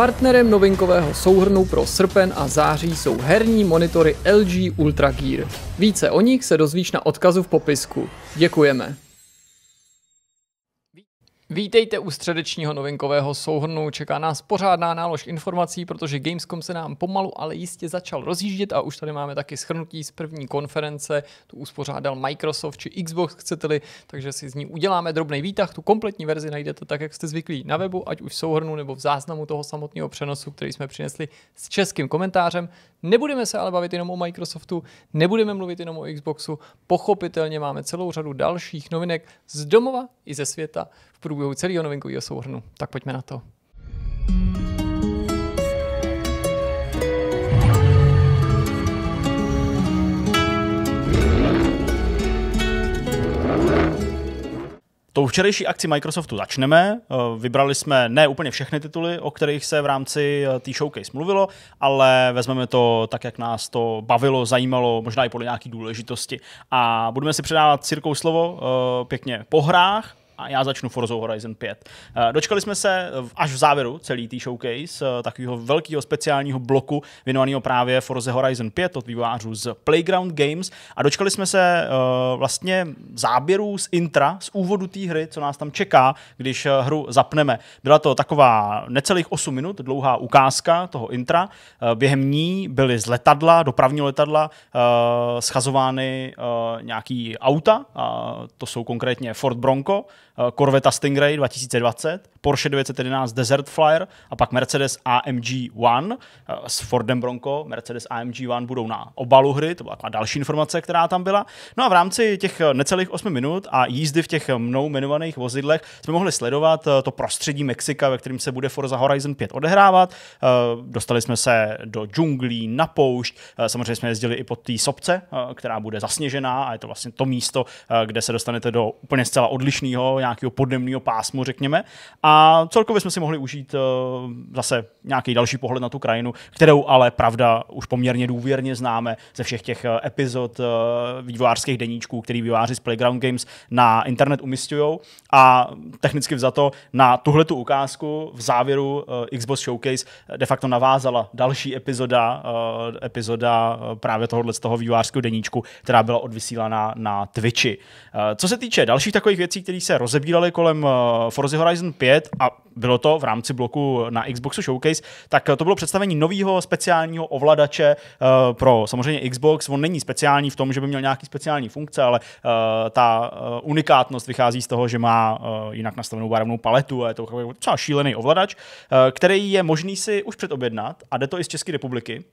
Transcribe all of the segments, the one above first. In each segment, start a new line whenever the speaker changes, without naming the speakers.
Partnerem novinkového souhrnu pro srpen a září jsou herní monitory LG Ultra Gear. Více o nich se dozvíš na odkazu v popisku. Děkujeme. Vítejte u středečního novinkového souhrnu. Čeká nás pořádná nálož informací, protože Gamescom se nám pomalu, ale jistě začal rozjíždět a už tady máme taky schrnutí z první konference. Tu uspořádal Microsoft či Xbox, chcete-li, takže si z ní uděláme drobný výtah. Tu kompletní verzi najdete tak, jak jste zvyklí na webu, ať už v souhrnu nebo v záznamu toho samotného přenosu, který jsme přinesli s českým komentářem. Nebudeme se ale bavit jenom o Microsoftu, nebudeme mluvit jenom o Xboxu, pochopitelně máme celou řadu dalších novinek z domova i ze světa v průběhu celého novinkového souhrnu. Tak pojďme na to.
Tou včerejší akci Microsoftu začneme. Eh, vybrali jsme ne úplně všechny tituly, o kterých se v rámci eh, té showcase mluvilo, ale vezmeme to tak, jak nás to bavilo, zajímalo, možná i podle nějaké důležitosti. A budeme si předávat Cirkou slovo eh, pěkně po hrách, a já začnu Forza Horizon 5. Eh, dočkali jsme se až v závěru celý tý showcase eh, takového velkého speciálního bloku věnovaného právě Forza Horizon 5 od vývojářů z Playground Games a dočkali jsme se eh, vlastně záběrů z intra, z úvodu té hry, co nás tam čeká, když hru zapneme. Byla to taková necelých 8 minut dlouhá ukázka toho intra. Během ní byly z letadla, dopravního letadla, schazovány nějaký auta, to jsou konkrétně Ford Bronco, Corvette Stingray 2020, Porsche 911 Desert Flyer a pak Mercedes AMG One eh, s Fordem Bronco. Mercedes AMG One budou na obalu hry, to byla taková další informace, která tam byla. No a v rámci těch eh, necelých 8 minut a jízdy v těch eh, mnou jmenovaných vozidlech jsme mohli sledovat to prostředí Mexika, ve kterém se bude Forza Horizon 5 odehrávat. Dostali jsme se do džunglí, na poušť, samozřejmě jsme jezdili i pod té sobce, která bude zasněžená a je to vlastně to místo, kde se dostanete do úplně zcela odlišného nějakého podnebného pásmu, řekněme. A a celkově jsme si mohli užít eh, zase nějaký další pohled na tu krajinu, kterou ale pravda už poměrně důvěrně známe ze všech těch eh, epizod eh, vývojářských deníčků, který vývojáři z Playground Games na internet umistují. A technicky vzato na tuhle tu ukázku v závěru Xbox Showcase de facto navázala další epizoda, epizoda právě tohohle z toho vývojářského deníčku, která byla odvysílaná na Twitchi. Co se týče dalších takových věcí, které se rozebíraly kolem Forza Horizon 5, 2009 a bylo to v rámci bloku na Xboxu Showcase, tak eh, to bylo představení nového speciálního ovladače uh, pro samozřejmě Xbox. On není speciální v tom, že by měl nějaký speciální funkce, ale uh, ta uh, unikátnost vychází z toho, že má jinak nastavenou barevnou paletu a je to třeba šílený ovladač, který je možný si už předobjednat a jde to i z České republiky,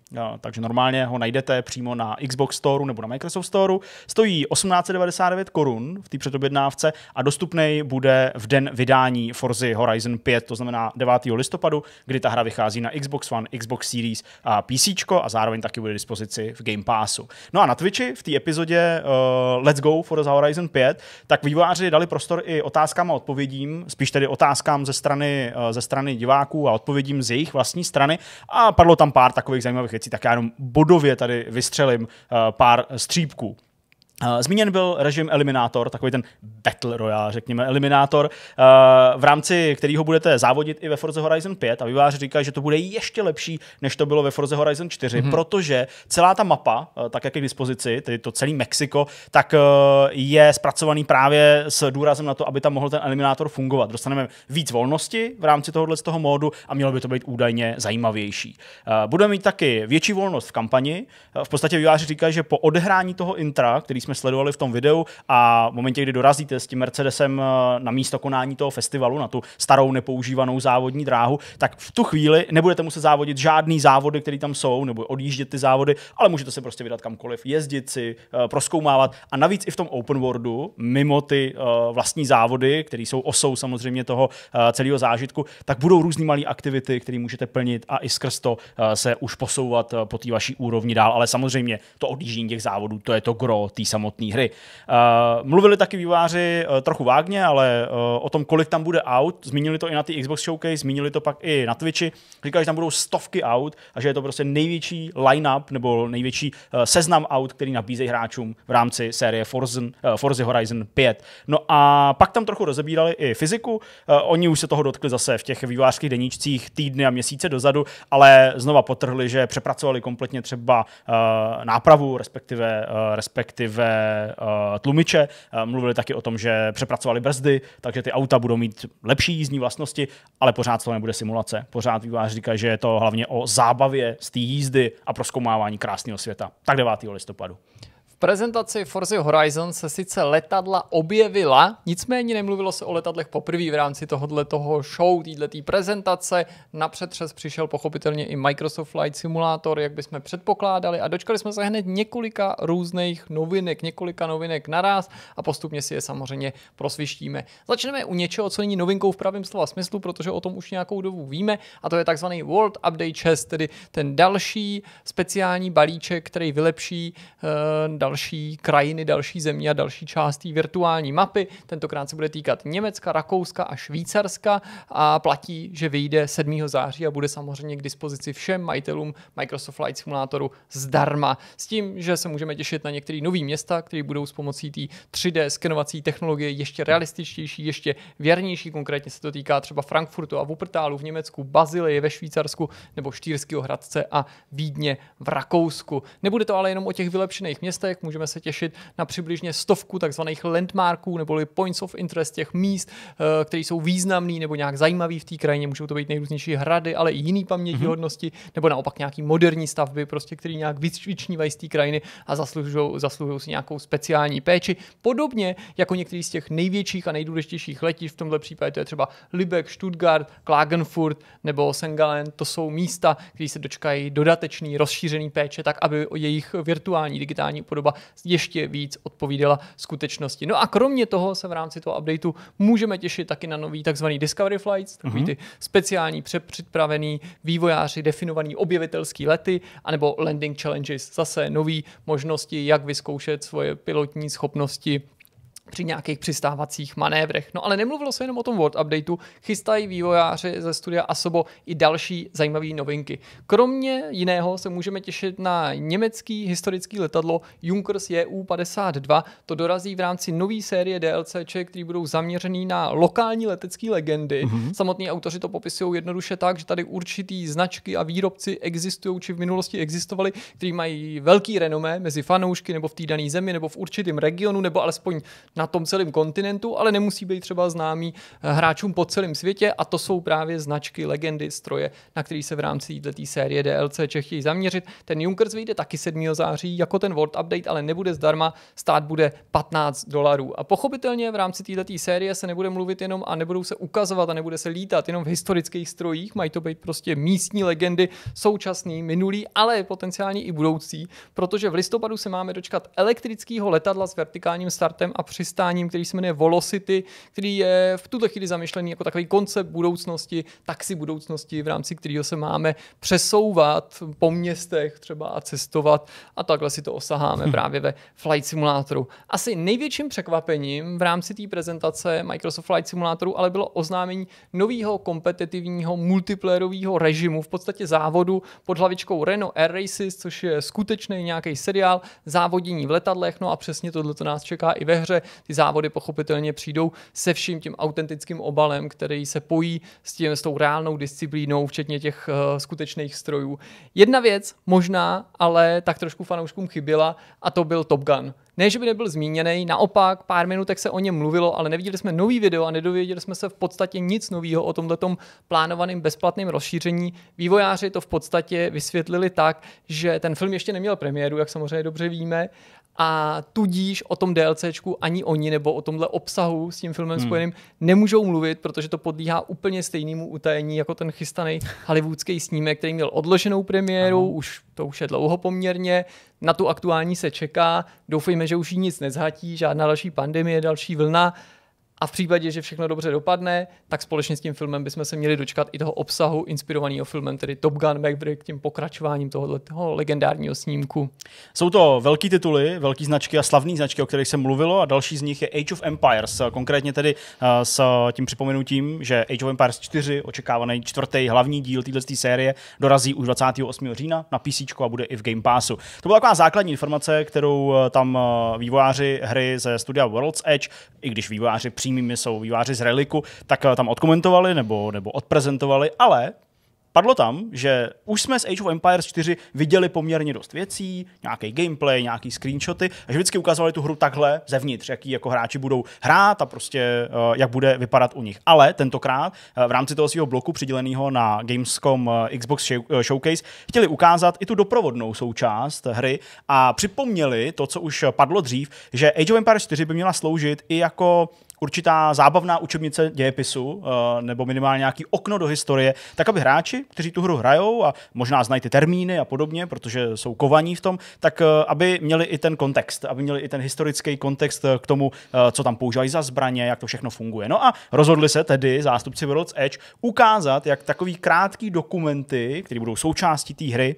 takže normálně ho najdete přímo na Xbox Store nebo na Microsoft Store. Stojí 1899 korun v té předobjednávce a dostupný bude v den vydání Forzy Horizon 5, to znamená 9. listopadu, kdy ta hra vychází na Xbox One, Xbox Series a PC a zároveň taky bude dispozici v Game Passu. No a na Twitchi v té epizodě uh, Let's Go for the Horizon 5, tak vývojáři dali prostor i otázkám a odpovědím, spíš tedy otázkám ze strany, uh, ze strany diváků a odpovědím z jejich vlastní strany a padlo tam pár takových zajímavých věcí, tak já jenom bodově tady vystřelím uh, pár střípků. Eh, zmíněn byl režim Eliminátor, takový ten Battle Royale, řekněme, Eliminátor, eh, v rámci kterého budete závodit i ve Forza Horizon 5 a výváři říká, že to bude ještě lepší, než to bylo ve Forza Horizon 4, mm-hmm. protože celá ta mapa, eh, tak jak je k dispozici, tedy to celé Mexiko, tak je zpracovaný právě s důrazem na to, aby tam mohl ten Eliminátor fungovat. Dostaneme víc volnosti v rámci tohohle z toho módu a mělo by to být údajně zajímavější. Budeme mít taky větší volnost v kampani. V podstatě výváři říká, že po odehrání toho intra, který jsme sledovali v tom videu a v momentě, kdy dorazíte s tím Mercedesem eh, na místo konání toho festivalu, na tu starou nepoužívanou závodní dráhu, tak v tu chvíli nebudete muset závodit žádný závody, které tam jsou, nebo odjíždět ty závody, ale můžete se prostě vydat kamkoliv, jezdit si, eh, proskoumávat a navíc i v tom open worldu, mimo ty eh, vlastní závody, které jsou osou samozřejmě toho celého zážitku, tak budou různé malé aktivity, které můžete plnit a i skrz to se už posouvat po té vaší úrovni dál, ale samozřejmě to odjíždění těch závodů, to je to gro té samotné hry. Uh, mluvili taky výváři uh, eh, trochu vágně, ale uh, o tom, kolik tam bude aut, zmínili to i na ty Xbox Showcase, zmínili to pak i na Twitchi, říkali, že tam budou stovky aut a že je to prostě největší line-up nebo největší uh, seznam aut, který nabízejí hráčům v rámci série Forzen, uh, Forza Horizon 5. No a pak tam trochu rozebírali i fyziku, uh, oni už se toho dotkli zase v těch vývářských deníčcích týdny a měsíce dozadu, ale znova potrhli, že přepracovali kompletně třeba uh, nápravu, respektive, uh, respektive nové uh, eh, tlumiče. Uh, mluvili taky o tom, že přepracovali brzdy, takže ty auta budou mít lepší jízdní vlastnosti, ale pořád to nebude simulace. Pořád vývář říká, že je to hlavně o zábavě z té jízdy a proskoumávání krásného světa. Tak 9. listopadu prezentaci Forza Horizon se sice letadla objevila, nicméně
nemluvilo se o letadlech poprvé v rámci tohohle toho show, této prezentace. Na přetřes přišel pochopitelně i Microsoft Flight Simulator, jak bychom předpokládali a dočkali jsme se hned několika různých novinek, několika novinek naraz a postupně si je samozřejmě prosvištíme. Začneme u něčeho, co není novinkou v pravém slova smyslu, protože o tom už nějakou dobu víme a to je takzvaný World Update 6, tedy ten další speciální balíček, který vylepší uh, další krajiny, další země a další částí virtuální mapy. Tentokrát se bude týkat Německa, Rakouska a Švýcarska a platí, že vyjde 7. září a bude samozřejmě k dispozici všem majitelům Microsoft Flight Simulatoru zdarma. S tím, že se můžeme těšit na některé nové města, které budou s pomocí té 3D skenovací technologie ještě realističtější, ještě věrnější. Konkrétně se to týká třeba Frankfurtu a Wuppertalu v Německu, Bazileje ve Švýcarsku nebo Štýrského Hradce a Vídně v Rakousku. Nebude to ale jenom o těch vylepšených městech, městech. Můžeme se těšit na přibližně stovku takzvaných landmarků neboli points of interest těch míst, eh, které jsou významný nebo nějak zajímavý v té krajině. Můžou to být nejrůznější hrady, ale i jiný pamětní mm-hmm. nebo naopak nějaký moderní stavby, prostě, které nějak vyčnívají z té krajiny a zaslužují, si nějakou speciální péči. Podobně jako některý z těch největších a nejdůležitějších letišť, v tomhle případě to je třeba Lübeck, Stuttgart, Klagenfurt nebo Sengalen, to jsou místa, které se dočkají dodatečný rozšířený péče, tak aby jejich virtuální digitální podoba doba ještě víc odpovídala skutečnosti. No a kromě toho se v rámci toho updateu můžeme těšit taky na nový takzvaný Discovery Flights, takový mm-hmm. ty speciální předpřipravený vývojáři definovaný objevitelský lety, anebo Landing Challenges, zase nový možnosti, jak vyzkoušet svoje pilotní schopnosti při nějakých přistávacích manévrech. No ale nemluvilo se jenom o tom World Updateu, chystají vývojáři ze studia Asobo i další zajímavé novinky. Kromě jiného se můžeme těšit na německý historický letadlo Junkers JU-52. To dorazí v rámci nové série DLC, které budou zaměřený na lokální letecké legendy. Mm-hmm. Samotní autoři to popisují jednoduše tak, že tady určitý značky a výrobci existují, či v minulosti existovali, kteří mají velký renomé mezi fanoušky nebo v té dané zemi nebo v určitém regionu nebo alespoň na tom celém kontinentu, ale nemusí být třeba známý eh, hráčům po celém světě a to jsou právě značky, legendy, stroje, na který se v rámci této série DLC chtějí zaměřit. Ten Junkers vyjde taky 7. září jako ten World Update, ale nebude zdarma, stát bude 15 dolarů. A pochopitelně v rámci této série se nebude mluvit jenom a nebudou se ukazovat a nebude se lítat jenom v historických strojích, mají to být prostě místní legendy, současný, minulý, ale potenciálně i budoucí, protože v listopadu se máme dočkat elektrického letadla s vertikálním startem a při přistáním, který se jmenuje Volocity, který je v tuto chvíli zamýšlený jako takový koncept budoucnosti, taxi budoucnosti, v rámci kterého se máme přesouvat po městech třeba a cestovat a takhle si to osaháme hmm. právě ve Flight Simulatoru. Asi největším překvapením v rámci té prezentace Microsoft Flight Simulatoru ale bylo oznámení nového kompetitivního multiplayerového režimu, v podstatě závodu pod hlavičkou Renault Air Races, což je skutečný nějaký seriál závodění v letadlech, no a přesně tohle to nás čeká i ve hře ty závody pochopitelně přijdou se vším tím autentickým obalem, který se pojí s, tím, s tou reálnou disciplínou, včetně těch uh, skutečných strojů. Jedna věc možná, ale tak trošku fanouškům chyběla a to byl Top Gun. Ne, že by nebyl zmíněný, naopak pár minutek se o něm mluvilo, ale neviděli jsme nový video a nedověděli jsme se v podstatě nic nového o tomto plánovaném bezplatném rozšíření. Vývojáři to v podstatě vysvětlili tak, že ten film ještě neměl premiéru, jak samozřejmě dobře víme, a tudíž o tom DLCčku ani oni nebo o tomhle obsahu s tím filmem hmm. spojeným nemůžou mluvit, protože to podlíhá úplně stejnému utajení jako ten chystaný hollywoodský snímek, který měl odloženou premiéru, ano. už to už je dlouho poměrně, na tu aktuální se čeká, doufejme, že už ji nic nezhatí, žádná další pandemie, další vlna, a v případě, že všechno dobře dopadne, tak společně s tím filmem bychom se měli dočkat i toho obsahu inspirovaného filmem,
tedy Top Gun Maverick, tím pokračováním tohoto legendárního snímku. Jsou to velký tituly, velký značky a slavné značky, o kterých se mluvilo a další z nich je Age of Empires, konkrétně tedy eh, s tím připomenutím, že Age of Empires 4, očekávaný čtvrtý hlavní díl této série, dorazí už 28. října na PC a bude i v Game Passu. To byla taková základní informace, kterou eh, tam eh, vývojáři hry ze studia World's Edge, i když vývojáři přímými jsou výváři z Reliku, tak eh, tam odkomentovali nebo, nebo odprezentovali, ale padlo tam, že už jsme z Age of Empires 4 viděli poměrně dost věcí, nějaký gameplay, nějaký screenshoty, a že vždycky ukazovali tu hru takhle zevnitř, jaký jako hráči budou hrát a prostě eh, jak bude vypadat u nich. Ale tentokrát eh, v rámci toho svého bloku přiděleného na Gamescom Xbox Showcase chtěli ukázat i tu doprovodnou součást hry a připomněli to, co už padlo dřív, že Age of Empires 4 by měla sloužit i jako určitá zábavná učebnice dějepisu eh, nebo minimálně nějaký okno do historie, tak aby hráči, kteří tu hru hrajou a možná znají ty termíny a podobně, protože jsou kovaní v tom, tak eh, aby měli i ten kontext, aby měli i ten historický kontext eh, k tomu, co tam používají za zbraně, jak to všechno funguje. No a rozhodli se tedy zástupci World's Edge ukázat, jak takový krátký dokumenty, které budou součástí té hry,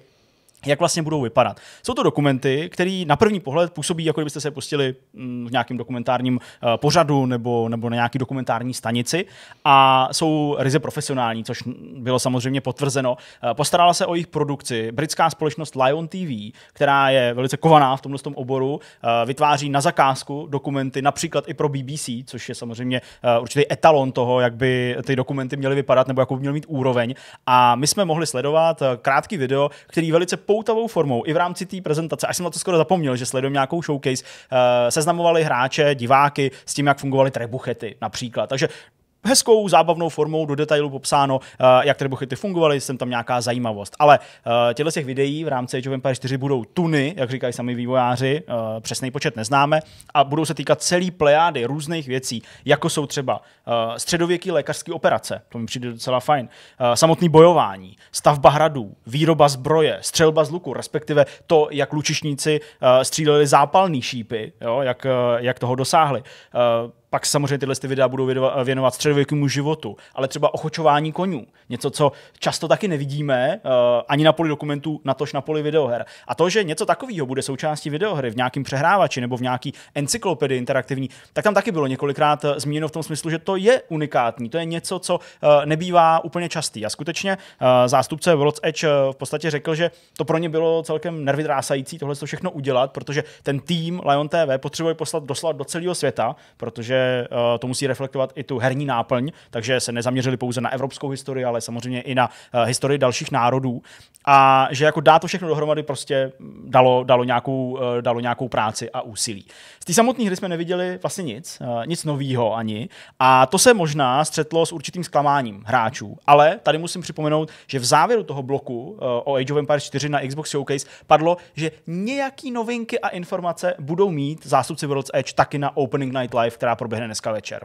jak vlastně budou vypadat. Jsou to dokumenty, které na první pohled působí, jako kdybyste se pustili mm, v nějakém dokumentárním eh, pořadu nebo, nebo na nějaký dokumentární stanici a jsou ryze profesionální, což bylo samozřejmě potvrzeno. Eh, postarala se o jejich produkci britská společnost Lion TV, která je velice kovaná v tomto tom oboru, eh, vytváří na zakázku dokumenty například i pro BBC, což je samozřejmě určitý etalon toho, jak by ty dokumenty měly vypadat nebo jakou by měl mít úroveň. A my jsme mohli sledovat krátký video, který velice poutavou formou i v rámci té prezentace, až jsem na to skoro zapomněl, že sledujeme nějakou showcase, eh, seznamovali hráče, diváky s tím, jak fungovaly trebuchety například. Takže hezkou, zábavnou formou do detailu popsáno, eh, jak ty rybochody fungovaly, jsem tam nějaká zajímavost. Ale eh, těchto těch videí v rámci Age of Empires 4 budou tuny, jak říkají sami vývojáři, eh, přesný počet neznáme, a budou se týkat celý plejády různých věcí, jako jsou třeba středověký lékařské operace, to mi přijde docela fajn, samotný bojování, stavba hradů, výroba zbroje, střelba z luku, respektive to, jak lučišníci stříleli zápalný šípy, jo, jak, jak toho dosáhli pak samozřejmě tyhle ty videa budou věnovat středověkému životu, ale třeba ochočování koní, něco, co často taky nevidíme eh, ani na poli dokumentů, natož na poli videoher. A to, že něco takového bude součástí videohry v nějakém přehrávači nebo v nějaký encyklopedii interaktivní, tak tam taky bylo několikrát eh, zmíněno v tom smyslu, že to je unikátní, to je něco, co eh, nebývá úplně častý. A skutečně zástupce World's Edge v podstatě řekl, že to pro ně bylo celkem nervy drásající tohle všechno udělat, protože ten tým Lion TV potřebuje poslat doslova do celého světa, protože Eh, to musí reflektovat i tu herní náplň, takže se nezaměřili pouze na evropskou historii, ale samozřejmě i na eh, historii dalších národů. A že jako dá to všechno dohromady prostě dalo, dalo, nějakou, eh, dalo nějakou práci a úsilí. Z té samotné hry jsme neviděli vlastně nic, nic nového ani. A to se možná střetlo s určitým zklamáním hráčů. Ale tady musím připomenout, že v závěru toho bloku o Age of Empires 4 na Xbox Showcase padlo, že nějaký novinky a informace budou mít zástupci World's Edge taky na Opening Night Live, která pro proběhne dneska večer.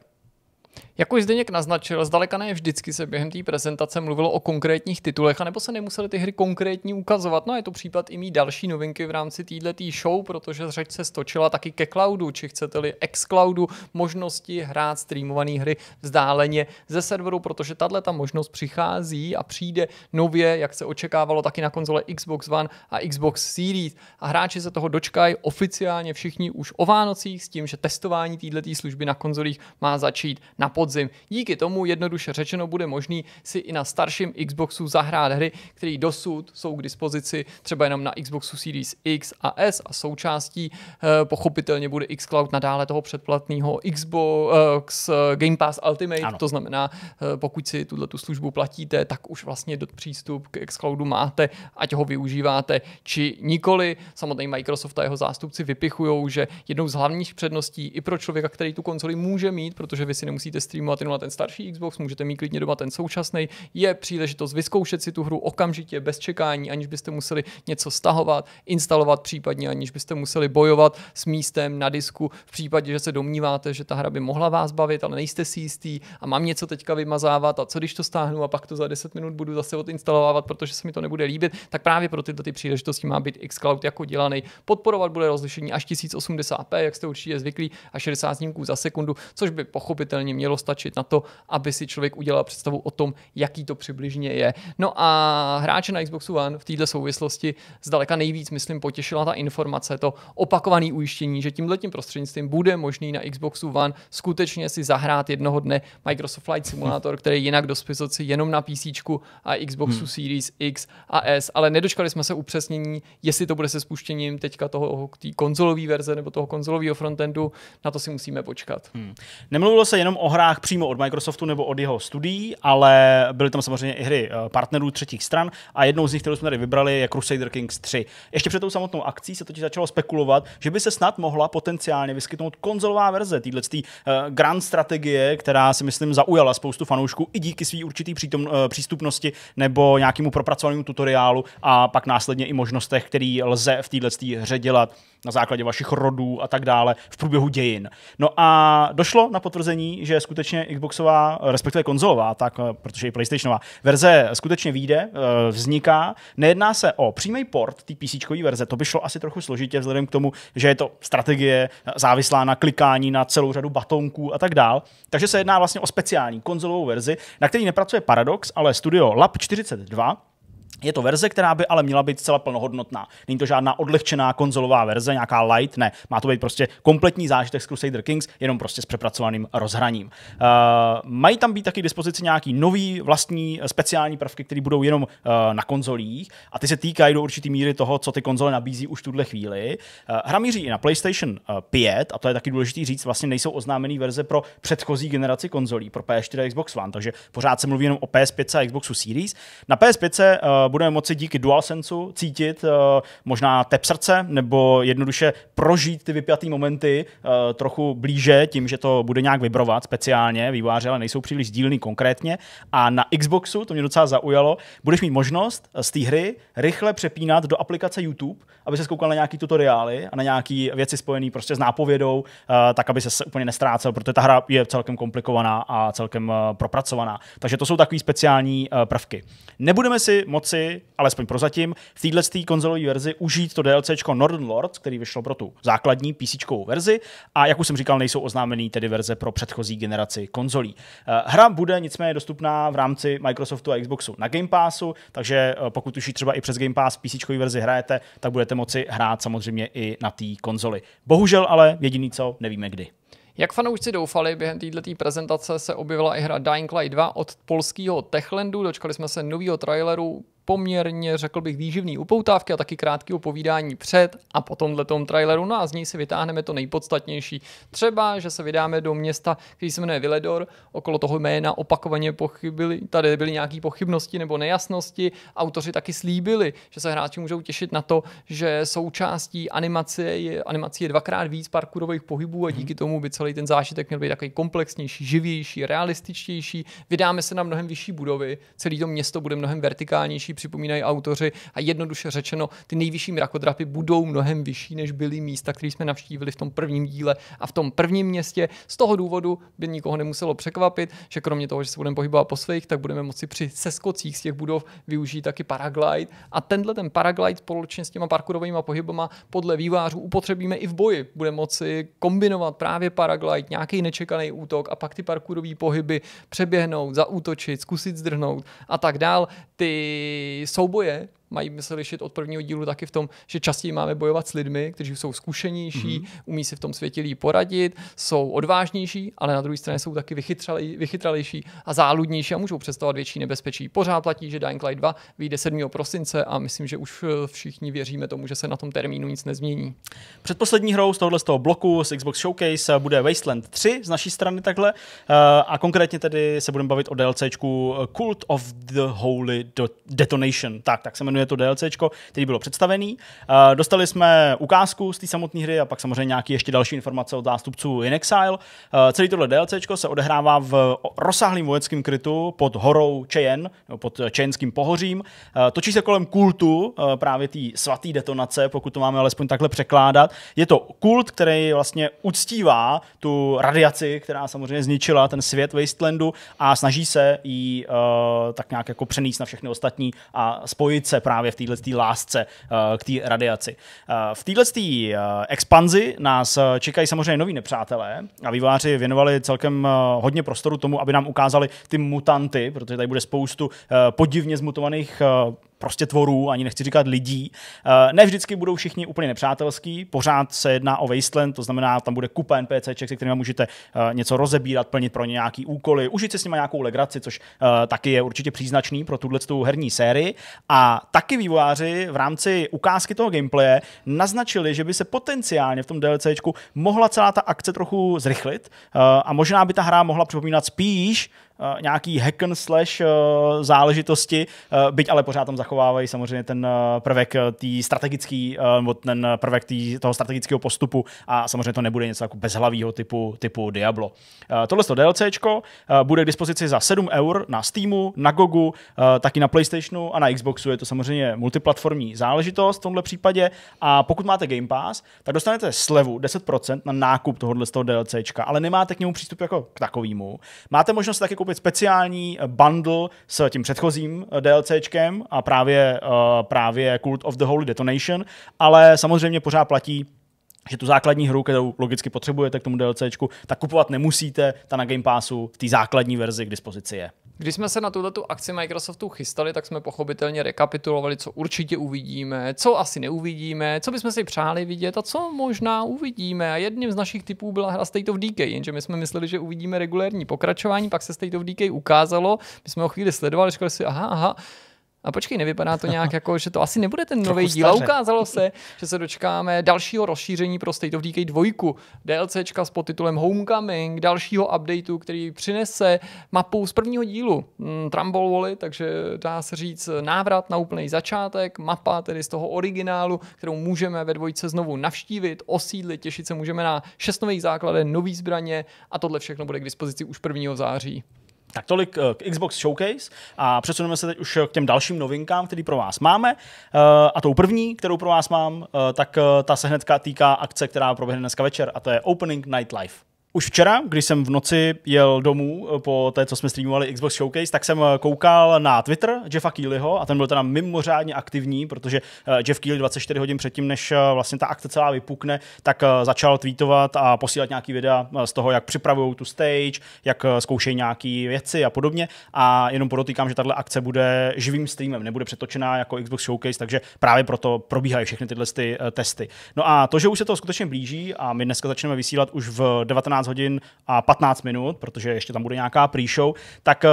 Jak už Zdeněk naznačil, zdaleka ne vždycky se během té prezentace mluvilo o konkrétních titulech, anebo se nemuseli ty hry konkrétní ukazovat. No a je to případ i mý další novinky v rámci této show, protože řeč se stočila taky ke cloudu, či chcete-li cloudu, možnosti hrát streamované hry vzdáleně ze serveru, protože tahle ta možnost přichází a přijde nově, jak se očekávalo, taky na konzole Xbox One a Xbox Series. A hráči se toho dočkají oficiálně všichni už o Vánocích s tím, že testování této služby na konzolích má začít na na podzim. Díky tomu jednoduše řečeno bude možný si i na starším Xboxu zahrát hry, které dosud jsou k dispozici třeba jenom na Xboxu Series X a S a součástí eh, pochopitelně bude Xcloud nadále toho předplatného Xbox eh, Game Pass Ultimate, ano. to znamená, eh, pokud si tuto tu službu platíte, tak už vlastně do přístup k Xcloudu máte, ať ho využíváte či nikoli. Samotný Microsoft a jeho zástupci vypichují, že jednou z hlavních předností i pro člověka, který tu konzoli může mít, protože vy si nemusíte musíte streamovat jenom na ten starší Xbox, můžete mít klidně doma ten současný. Je příležitost vyzkoušet si tu hru okamžitě, bez čekání, aniž byste museli něco stahovat, instalovat případně, aniž byste museli bojovat s místem na disku v případě, že se domníváte, že ta hra by mohla vás bavit, ale nejste si jistý a mám něco teďka vymazávat a co když to stáhnu a pak to za 10 minut budu zase odinstalovávat, protože se mi to nebude líbit, tak právě pro tyto ty příležitosti má být xCloud jako dělaný. Podporovat bude rozlišení až 1080p, jak jste určitě zvyklí, a 60 snímků za sekundu, což by pochopitelně mělo mělo stačit na to, aby si člověk udělal představu o tom, jaký to přibližně je. No a hráče na Xboxu One v této souvislosti zdaleka nejvíc, myslím, potěšila ta informace, to opakované ujištění, že tím prostřednictvím bude možný na Xboxu One skutečně si zahrát jednoho dne Microsoft Flight Simulator, který jinak do spisoci jenom na PC a Xboxu hmm. Series X a S, ale nedočkali jsme se upřesnění, jestli to bude se spuštěním teďka toho konzolové
verze nebo toho konzolového frontendu, na to si musíme počkat. Hmm. Nemluvilo se jenom o hrách přímo od Microsoftu nebo od jeho studií, ale byly tam samozřejmě i hry eh, partnerů třetích stran a jednou z nich, kterou jsme tady vybrali, je Crusader Kings 3. Ještě před tou samotnou akcí se totiž začalo spekulovat, že by se snad mohla potenciálně vyskytnout konzolová verze téhle uh, eh, grand strategie, která si myslím zaujala spoustu fanoušků i díky své určitý přítom, uh, přístupnosti nebo nějakému propracovanému tutoriálu a pak následně i možnostech, které lze v této hře dělat na základě vašich rodů a tak dále v průběhu dějin. No a došlo na potvrzení, že skutečně Xboxová, respektive konzolová, tak eh, protože i PlayStationová verze skutečně vyjde, eh, vzniká. Nejedná se o přímý port té PC verze, to by šlo asi trochu složitě vzhledem k tomu, že je to strategie eh, závislá na klikání na celou řadu batonků a tak dále. Takže se jedná vlastně o speciální konzolovou verzi, na který nepracuje Paradox, ale studio Lab 42, je to verze, která by ale měla být zcela plnohodnotná. Není to žádná odlehčená konzolová verze, nějaká light, ne. Má to být prostě kompletní zážitek z Crusader Kings, jenom prostě s přepracovaným rozhraním. Uh, mají tam být taky k dispozici nějaký nový vlastní eh, speciální prvky, které budou jenom uh, na konzolích a ty se týkají do určité míry toho, co ty konzole nabízí už tuhle chvíli. Uh, hra míří i na PlayStation 5 a to je taky důležité říct, vlastně nejsou oznámené verze pro předchozí generaci konzolí, pro PS4 a Xbox One, takže pořád se mluví jenom o PS5 a Xboxu Series. Na PS5 uh, budeme moci díky DualSenseu cítit eh, možná tep srdce nebo jednoduše prožít ty vypjatý momenty eh, trochu blíže tím, že to bude nějak vibrovat speciálně, výváře, ale nejsou příliš dílný konkrétně. A na Xboxu, to mě docela zaujalo, budeš mít možnost z té hry rychle přepínat do aplikace YouTube, aby se skoukal na nějaký tutoriály a na nějaké věci spojené prostě s nápovědou, eh, tak aby se úplně nestrácel, protože ta hra je celkem komplikovaná a celkem propracovaná. Takže to jsou takové speciální prvky. Nebudeme si moci si, alespoň prozatím, v této konzolové verzi užít to DLC Northern Lords, který vyšlo pro tu základní PC verzi a jak už jsem říkal, nejsou oznámený tedy verze pro předchozí generaci konzolí. Eh, hra bude nicméně dostupná v rámci Microsoftu a Xboxu na Game Passu, takže eh, pokud už ji třeba i přes Game Pass PC verzi hrajete, tak budete moci hrát samozřejmě i na té konzoli. Bohužel ale jediný co, nevíme kdy.
Jak fanoušci doufali, během této prezentace se objevila i hra Dying Light 2 od polského Techlandu. Dočkali jsme se nového traileru poměrně, řekl bych, výživný upoutávky a taky krátký opovídání před a po tomhle traileru. No a z něj si vytáhneme to nejpodstatnější. Třeba, že se vydáme do města, který se jmenuje Viledor. Okolo toho jména opakovaně pochybili, tady byly nějaké pochybnosti nebo nejasnosti. Autoři taky slíbili, že se hráči můžou těšit na to, že součástí animace je, animace je dvakrát víc parkourových pohybů a díky mhm. tomu by celý ten zážitek měl být takový komplexnější, živější, realističtější. Vydáme se na mnohem vyšší budovy, celý to město bude mnohem vertikálnější, připomínají autoři a jednoduše řečeno, ty nejvyšší mrakodrapy budou mnohem vyšší, než byly místa, které jsme navštívili v tom prvním díle a v tom prvním městě. Z toho důvodu by nikoho nemuselo překvapit, že kromě toho, že se budeme pohybovat po svých, tak budeme moci při seskocích z těch budov využít taky paraglide. A tenhle ten paraglide společně s těma parkourovými pohybama podle vývářů upotřebíme i v boji. Budeme moci kombinovat právě paraglide, nějaký nečekaný útok a pak ty parkourové pohyby přeběhnout, zaútočit, zkusit zdrhnout a tak dál. Ty i souboje mají se lišit od prvního dílu taky v tom, že častěji máme bojovat s lidmi, kteří jsou zkušenější, mm-hmm. umí si v tom světě líp poradit, jsou odvážnější, ale na druhé straně jsou taky vychytralej, vychytralejší a záludnější a můžou představovat větší nebezpečí. Pořád platí, že Dying Light 2 vyjde 7. prosince a myslím, že už eh, všichni věříme tomu, že se na tom termínu nic nezmění. Předposlední
hrou z tohoto z toho bloku z Xbox Showcase bude Wasteland 3 z naší strany takhle eh, a konkrétně tedy se budeme bavit o DLCčku eh, Cult of the Holy Detonation. Tak, tak se jmenuje je to DLCčko, který bylo představený. Eh, dostali jsme ukázku z té samotné hry a pak samozřejmě nějaké ještě další informace od zástupců In Exile. Eh, celý tohle DLCčko se odehrává v rozsáhlém vojenském krytu pod horou Cheyenne, pod Cheyenským pohořím. Eh, točí se kolem kultu právě té svaté detonace, pokud to máme alespoň takhle překládat. Je to kult, který vlastně uctívá tu radiaci, která samozřejmě zničila ten svět Wastelandu a snaží se jí uh, tak nějak jako přenést na všechny ostatní a spojit se právě v této lásce eh, k té radiaci. Eh, v této eh, expanzi nás čekají samozřejmě noví nepřátelé a výváři věnovali celkem hodně prostoru tomu, aby nám ukázali ty mutanty, protože tady bude spoustu podivně zmutovaných prostě tvorů, ani nechci říkat lidí. Eh, ne vždycky budou všichni úplně nepřátelský, pořád se jedná o Wasteland, to znamená, tam bude kupa NPCček, se kterými můžete eh, něco rozebírat, plnit pro ně nějaký úkoly, užít si s nimi nějakou legraci, což eh, taky je určitě příznačný pro tuhle herní sérii. A taky vývojáři v rámci ukázky toho gameplaye naznačili, že by se potenciálně v tom DLCčku mohla celá ta akce trochu zrychlit a možná by ta hra mohla připomínat spíš Eh, nějaký hack and slash eh, záležitosti, eh, byť ale pořád tam zachovávají samozřejmě ten prvek tý strategický, ten prvek tý, toho strategického postupu a samozřejmě to nebude něco jako bezhlavýho typu, typu Diablo. tohle to DLCčko bude k dispozici za 7 eur na Steamu, na Gogu, taky na Playstationu a na Xboxu. Je to samozřejmě multiplatformní záležitost v tomhle případě a pokud máte Game Pass, tak dostanete slevu 10% na nákup tohohle toho DLCčka, ale nemáte k němu přístup jako k takovýmu. Máte možnost taky koupit speciální eh, bundle s tím předchozím eh, DLCčkem a právě, eh, právě Cult of the Holy Detonation, ale samozřejmě pořád platí že tu základní hru, kterou logicky potřebujete k tomu DLCčku, tak kupovat nemusíte, ta na Game Passu v té základní verzi k dispozici je.
Když jsme se na tuto akci Microsoftu chystali, tak jsme pochopitelně rekapitulovali, co určitě uvidíme, co asi neuvidíme, co bychom si přáli vidět a co možná uvidíme. A jedním z našich typů byla hra State of Decay, jenže my jsme mysleli, že uvidíme regulérní pokračování, pak se State of Decay ukázalo, my jsme ho chvíli sledovali, řekli si, aha, aha, a počkej, nevypadá to nějak jako, že to asi nebude ten nový jako díl. ukázalo se, že se dočkáme dalšího rozšíření pro State of Decay 2, DLCčka s podtitulem Homecoming, dalšího updateu, který přinese mapu z prvního dílu hmm, Trumbull Wally, takže dá se říct návrat na úplný začátek, mapa tedy z toho originálu, kterou můžeme ve dvojce znovu navštívit, osídlit, těšit se můžeme na šest nových základen, nový zbraně a tohle všechno bude k dispozici už 1. září.
Tak tolik eh, k Xbox Showcase a přesuneme se teď už eh, k těm dalším novinkám, které pro vás máme. Eh, a tou první, kterou pro vás mám, tak ta se hnedka týká akce, která proběhne dneska večer a to je Opening Night Live už včera, když jsem v noci jel domů eh, po té, co jsme streamovali Xbox Showcase, tak jsem eh, koukal na Twitter Jeffa Keelyho a ten byl teda mimořádně aktivní, protože eh, Jeff Keely 24 hodin předtím, než vlastně ta akce celá vypukne, tak začal tweetovat a posílat nějaký videa z toho, jak připravují tu stage, jak zkoušejí nějaké věci a podobně. A jenom podotýkám, že tahle akce bude živým streamem, nebude přetočená jako Xbox Showcase, takže právě proto probíhají všechny tyhle ty testy. No a to, že už se to skutečně blíží a my dneska začneme vysílat už v 19 19 hodin a 15 minut, protože ještě tam bude nějaká pre-show, tak eh,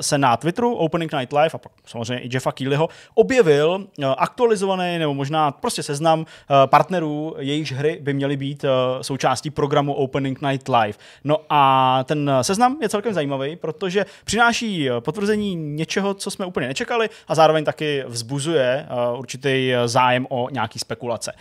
se na Twitteru Opening Night Live a pak samozřejmě i Jeffa Keelyho objevil eh, aktualizovaný nebo možná prostě seznam eh, partnerů, jejichž hry by měly být součástí programu Opening Night Live. No a ten seznam je celkem zajímavý, protože přináší potvrzení něčeho, co jsme úplně nečekali a zároveň taky vzbuzuje určitý zájem o nějaký spekulace.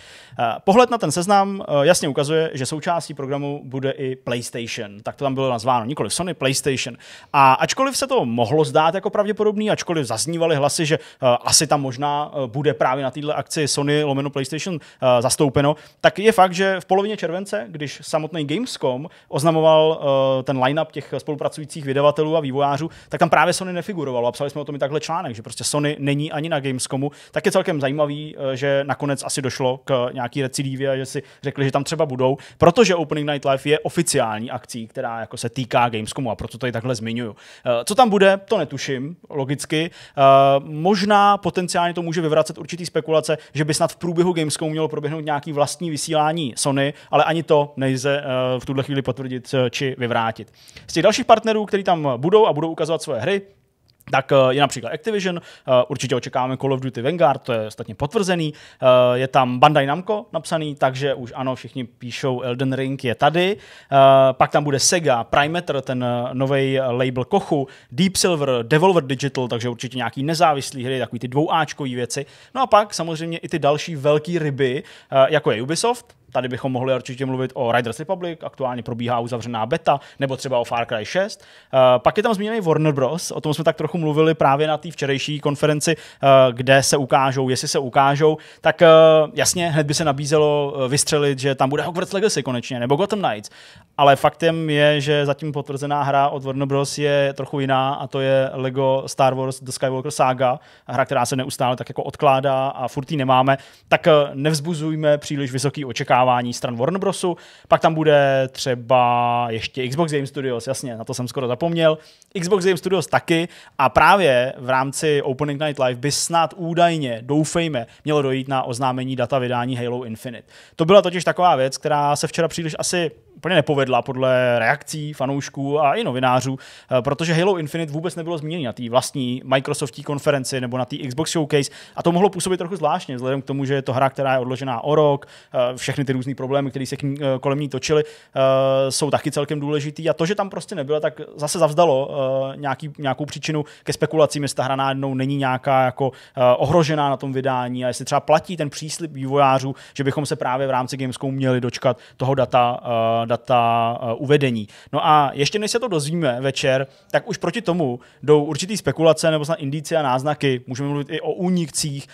Pohled na ten seznam jasně ukazuje, že součástí programu bude i PlayStation. Tak to tam bylo nazváno, nikoli Sony PlayStation. A ačkoliv se to mohlo zdát jako pravděpodobný, ačkoliv zaznívaly hlasy, že uh, asi tam možná uh, bude právě na této akci Sony lomeno PlayStation uh, zastoupeno, tak je fakt, že v polovině července, když samotný Gamescom oznamoval uh, ten line-up těch spolupracujících vydavatelů a vývojářů, tak tam právě Sony nefigurovalo. A psali jsme o tom i takhle článek, že prostě Sony není ani na Gamescomu. Tak je celkem zajímavý, uh, že nakonec asi došlo k nějaký recidivě a že si řekli, že tam třeba budou, protože Opening Night Live je oficiálně oficiální akcí, která jako se týká Gamescomu a proto to i takhle zmiňuju. Eh, co tam bude, to netuším, logicky. Eh, možná potenciálně to může vyvracet určitý spekulace, že by snad v průběhu Gamescomu mělo proběhnout nějaký vlastní vysílání Sony, ale ani to nejde eh, v tuhle chvíli potvrdit či vyvrátit. Z těch dalších partnerů, kteří tam budou a budou ukazovat svoje hry, tak eh, je například Activision, eh, určitě očekáváme Call of Duty Vanguard, to je ostatně potvrzený, eh, je tam Bandai Namco napsaný, takže už ano, všichni píšou Elden Ring je tady, pak tam bude Sega, Primeter, ten nový label Kochu, Deep Silver, Devolver Digital, takže určitě nějaký nezávislý hry, takový ty dvouáčkový věci, no a pak samozřejmě i ty další velké ryby, jako je Ubisoft, Tady bychom mohli určitě mluvit o Riders Republic, aktuálně probíhá uzavřená beta, nebo třeba o Far Cry 6. Uh, eh, pak je tam zmíněný Warner Bros., o tom jsme tak trochu mluvili právě na té včerejší konferenci, uh, kde se ukážou, jestli se ukážou, tak uh, jasně, hned by se nabízelo vystřelit, že tam bude Hogwarts Legacy konečně, nebo Gotham Knights. Ale faktem je, že zatím potvrzená hra od Warner Bros. je trochu jiná a to je Lego Star Wars The Skywalker Saga, hra, která se neustále tak jako odkládá a furtý nemáme, tak nevzbuzujme příliš vysoký očekávání vydávání stran Warner Brosu, pak tam bude třeba ještě Xbox Game Studios, jasně, na to jsem skoro zapomněl, Xbox Game Studios taky a právě v rámci Opening Night Live by snad údajně, doufejme, mělo dojít na oznámení data vydání Halo Infinite. To byla totiž taková věc, která se včera příliš asi úplně nepovedla podle reakcí fanoušků a i novinářů, eh, protože Halo Infinite vůbec nebylo zmíněno na té vlastní Microsoftí konferenci nebo na té Xbox Showcase a to mohlo působit trochu zvláštně, vzhledem k tomu, že je to hra, která je odložená o rok, eh, všechny ty různé problémy, které se eh, kolem ní točily, jsou taky celkem důležitý a to, že tam prostě nebyla, tak zase zavzdalo nějaký, nějakou příčinu ke spekulacím, jestli ta hra najednou není nějaká jako ohrožená na tom vydání a jestli třeba platí ten příslip vývojářů, že bychom se právě v rámci Gamescomu měli dočkat toho data data eh, uvedení. No a ještě než se to dozvíme večer, tak už proti tomu jdou určitý spekulace nebo snad indicie a náznaky, můžeme mluvit i o únikcích,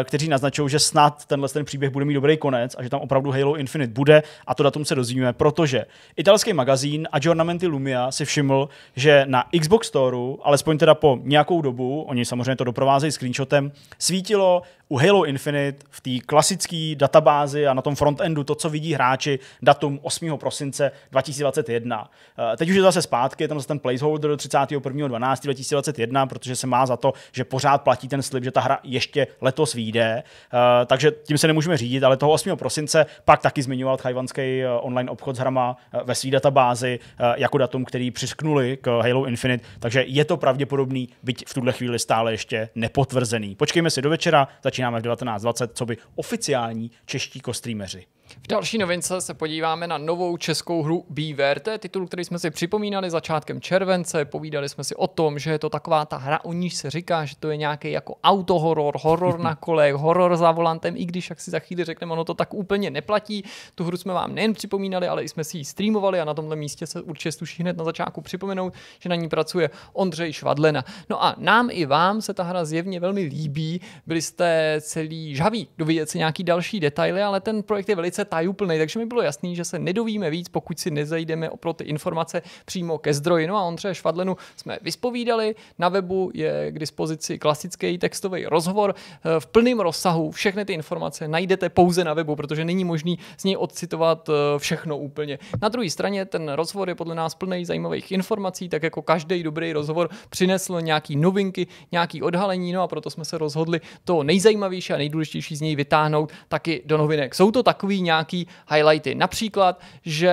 eh, kteří naznačují, že snad tenhle ten příběh bude mít dobrý konec a že tam opravdu Halo Infinite bude a to datum se dozvíme, protože italský magazín *A Giornamenti Lumia si všiml, že na Xbox Store, alespoň teda po nějakou dobu, oni samozřejmě to doprovázejí screenshotem, svítilo u Halo Infinite v té klasické databázi a na tom frontendu to, co vidí hráči, datum 8. prosince prosince 2021. Eh, teď už je zase zpátky, je tam zase ten placeholder do 31.12.2021, protože se má za to, že pořád platí ten slib, že ta hra ještě letos vyjde. Eh, takže tím se nemůžeme řídit, ale toho 8. prosince pak taky zmiňoval tchajvanský eh, online obchod s hrama ve své databázi jako datum, který přisknuli k Halo Infinite, takže je to pravděpodobný, byť v tuhle chvíli stále ještě nepotvrzený. Počkejme si do večera, začínáme v 19.20, co by oficiální čeští kostýmeři.
V další novince se podíváme na novou českou hru Beaver. To je titul, který jsme si připomínali začátkem července. Povídali jsme si o tom, že je to taková ta hra, o níž se říká, že to je nějaký jako autohoror, horor na kolech, horor za volantem, i když, jak si za chvíli řekneme, ono to tak úplně neplatí. Tu hru jsme vám nejen připomínali, ale i jsme si ji streamovali a na tomto místě se určitě sluší hned na začátku připomenout, že na ní pracuje Ondřej Švadlena. No a nám i vám se ta hra zjevně velmi líbí. Byli jste celý žaví dovědět si nějaký další detaily, ale ten projekt je velice úplný, takže mi bylo jasný, že se nedovíme víc, pokud si nezajdeme pro ty informace přímo ke zdroji. No a Ondře Švadlenu jsme vyspovídali, na webu je k dispozici klasický textový rozhovor eh, v plném rozsahu. Všechny ty informace najdete pouze na webu, protože není možný z něj odcitovat eh, všechno úplně. Na druhé straně ten rozhovor je podle nás plný zajímavých informací, tak jako každý dobrý rozhovor přinesl nějaký novinky, nějaký odhalení, no a proto jsme se rozhodli to nejzajímavější a nejdůležitější z něj vytáhnout taky do novinek. Jsou to takový nějak nějaký highlighty. Například, že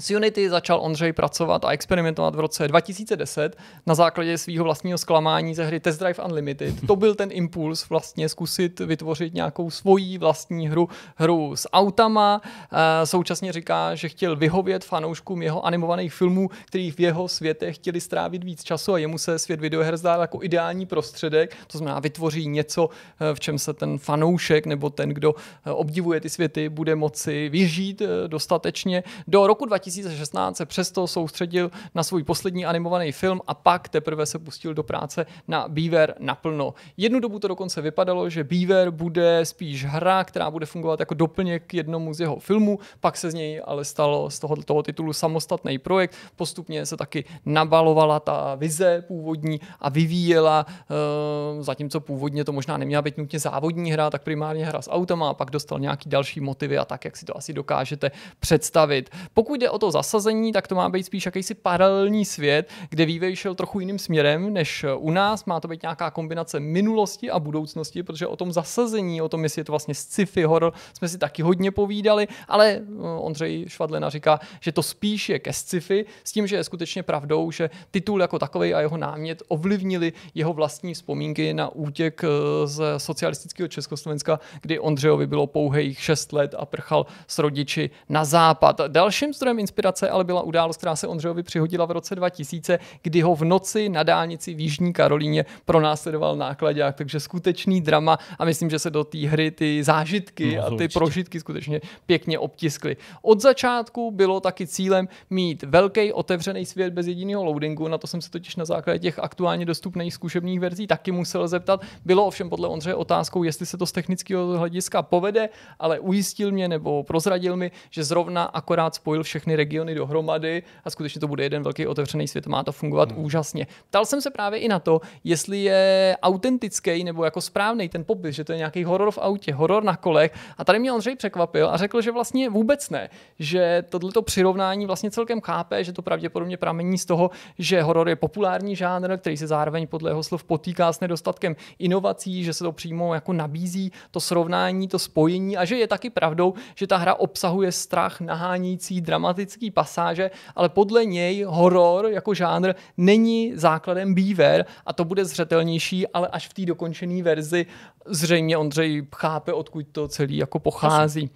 s Unity začal Ondřej pracovat a experimentovat v roce 2010 na základě svého vlastního zklamání ze hry Test Drive Unlimited. To byl ten impuls vlastně zkusit vytvořit nějakou svoji vlastní hru, hru s autama. Eh, současně říká, že chtěl vyhovět fanouškům jeho animovaných filmů, který v jeho světě chtěli strávit víc času a jemu se svět videoher zdál jako ideální prostředek, to znamená vytvoří něco, eh, v čem se ten fanoušek nebo ten, kdo eh, obdivuje ty světy, bude moci vyžít dostatečně. Do roku 2000 2016 se přesto soustředil na svůj poslední animovaný film a pak teprve se pustil do práce na Beaver naplno. Jednu dobu to dokonce vypadalo, že Beaver bude spíš hra, která bude fungovat jako doplněk k jednomu z jeho filmů, pak se z něj ale stalo z toho, toho titulu samostatný projekt. Postupně se taky nabalovala ta vize původní a vyvíjela, e, zatímco původně to možná neměla být nutně závodní hra, tak primárně hra s autama a pak dostal nějaký další motivy a tak, jak si to asi dokážete představit. Pokud jde o to zasazení, tak to má být spíš jakýsi paralelní svět, kde vývoj šel trochu jiným směrem než eh, u nás. Má to být nějaká kombinace minulosti a budoucnosti, protože o tom zasazení, o tom, jestli je to vlastně sci-fi horor, jsme si taky hodně povídali, ale eh, Ondřej Švadlena říká, že to spíš je ke sci-fi, s tím, že je skutečně pravdou, že titul jako takový a jeho námět ovlivnili jeho vlastní vzpomínky na útěk eh, z socialistického Československa, kdy Ondřejovi bylo pouhých 6 let a prchal s rodiči na západ. Dalším zdrojem inspirace ale byla událost, která se Ondřejovi přihodila v roce 2000, kdy ho v noci na dálnici v Jižní Karolíně pronásledoval nákladák, takže skutečný drama a myslím, že se do té hry ty zážitky no, a ty určitě. prožitky skutečně pěkně obtiskly. Od začátku bylo taky cílem mít velký otevřený svět bez jediného loadingu, na to jsem se totiž na základě těch aktuálně dostupných zkušebních verzí taky musel zeptat. Bylo ovšem podle Ondřeje otázkou, jestli se to z technického hlediska povede, ale ujistil mě nebo prozradil mi, že zrovna akorát spojil všechny všechny regiony dohromady a skutečně to bude jeden velký otevřený svět. Má to fungovat hmm. úžasně. Ptal jsem se právě i na to, jestli je autentický nebo jako správný ten popis, že to je nějaký horor v autě, horor na kolech. A tady mě Ondřej překvapil a řekl, že vlastně vůbec ne, že tohleto přirovnání vlastně celkem chápe, že to pravděpodobně pramení z toho, že horor je populární žánr, který se zároveň podle jeho slov potýká s nedostatkem inovací, že se to přímo jako nabízí to srovnání, to spojení a že je taky pravdou, že ta hra obsahuje strach nahánící dramatický dramatické pasáže, ale podle něj horor jako žánr není základem býver a to bude zřetelnější, ale až v té dokončené verzi zřejmě Ondřej chápe, odkud to celý jako pochází.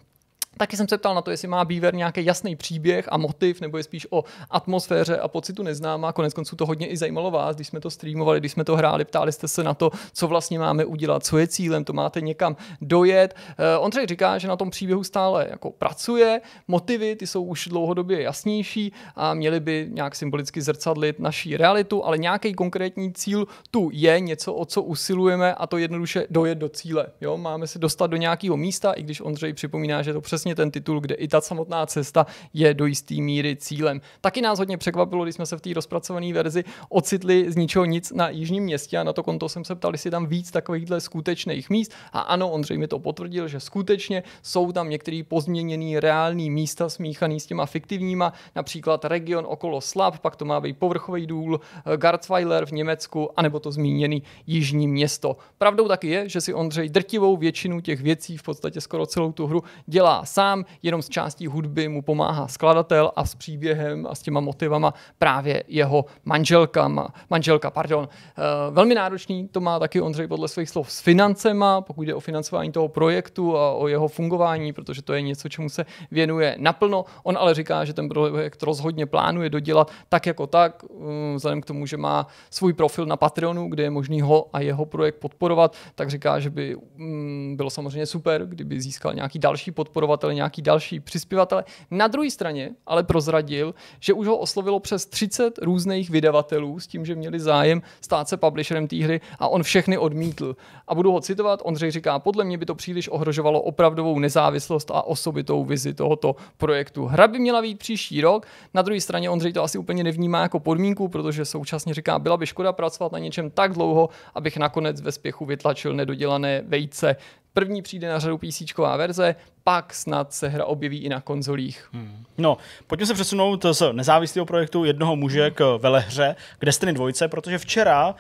Taky jsem se ptal na to, jestli má Beaver nějaký jasný příběh a motiv, nebo je spíš o atmosféře a pocitu neznámá. Konec konců to hodně i zajímalo vás, když jsme to streamovali, když jsme to hráli, ptali jste se na to, co vlastně máme udělat, co je cílem, to máte někam dojet. Eh, Ondřej říká, že na tom příběhu stále jako pracuje, motivy ty jsou už dlouhodobě jasnější a měly by nějak symbolicky zrcadlit naší realitu, ale nějaký konkrétní cíl tu je, něco, o co usilujeme a to jednoduše dojet do cíle. Jo? Máme se dostat do nějakého místa, i když Ondřej připomíná, že to přes přesně ten titul, kde i ta samotná cesta je do jisté míry cílem. Taky nás hodně překvapilo, když jsme se v té rozpracované verzi ocitli z ničeho nic na jižním městě a na to konto jsem se ptal, jestli tam víc takovýchhle skutečných míst. A ano, Ondřej mi to potvrdil, že skutečně jsou tam některé pozměněné reální místa smíchané s těma fiktivníma, například region okolo Slab, pak to má být povrchový důl, eh, Garzweiler v Německu, anebo to zmíněný jižní město. Pravdou taky je, že si Ondřej drtivou většinu těch věcí, v podstatě skoro celou tu hru, dělá sám, jenom s částí hudby mu pomáhá skladatel a s příběhem a s těma motivama právě jeho manželka. manželka pardon. Eh, velmi náročný to má taky Ondřej podle svých slov s financema, pokud jde o financování toho projektu a o jeho fungování, protože to je něco, čemu se věnuje naplno. On ale říká, že ten projekt rozhodně plánuje dodělat tak jako tak, eh, vzhledem k tomu, že má svůj profil na Patreonu, kde je možný ho a jeho projekt podporovat, tak říká, že by mm, bylo samozřejmě super, kdyby získal nějaký další podporovat dodavateli, nějaký další přispěvatele. Na druhé straně ale prozradil, že už ho oslovilo přes 30 různých vydavatelů s tím, že měli zájem stát se publisherem té hry a on všechny odmítl. A budu ho citovat, Ondřej říká, podle mě by to příliš ohrožovalo opravdovou nezávislost a osobitou vizi tohoto projektu. Hra by měla být příští rok, na druhé straně Ondřej to asi úplně nevnímá jako podmínku, protože současně říká, byla by škoda pracovat na něčem tak dlouho, abych nakonec ve spěchu vytlačil nedodělané vejce. První přijde na řadu PC verze, pak snad se hra objeví i na
konzolích. Hmm. No, pojďme se přesunout z nezávislého projektu jednoho muže hmm. k velehře, k Destiny 2, protože včera uh,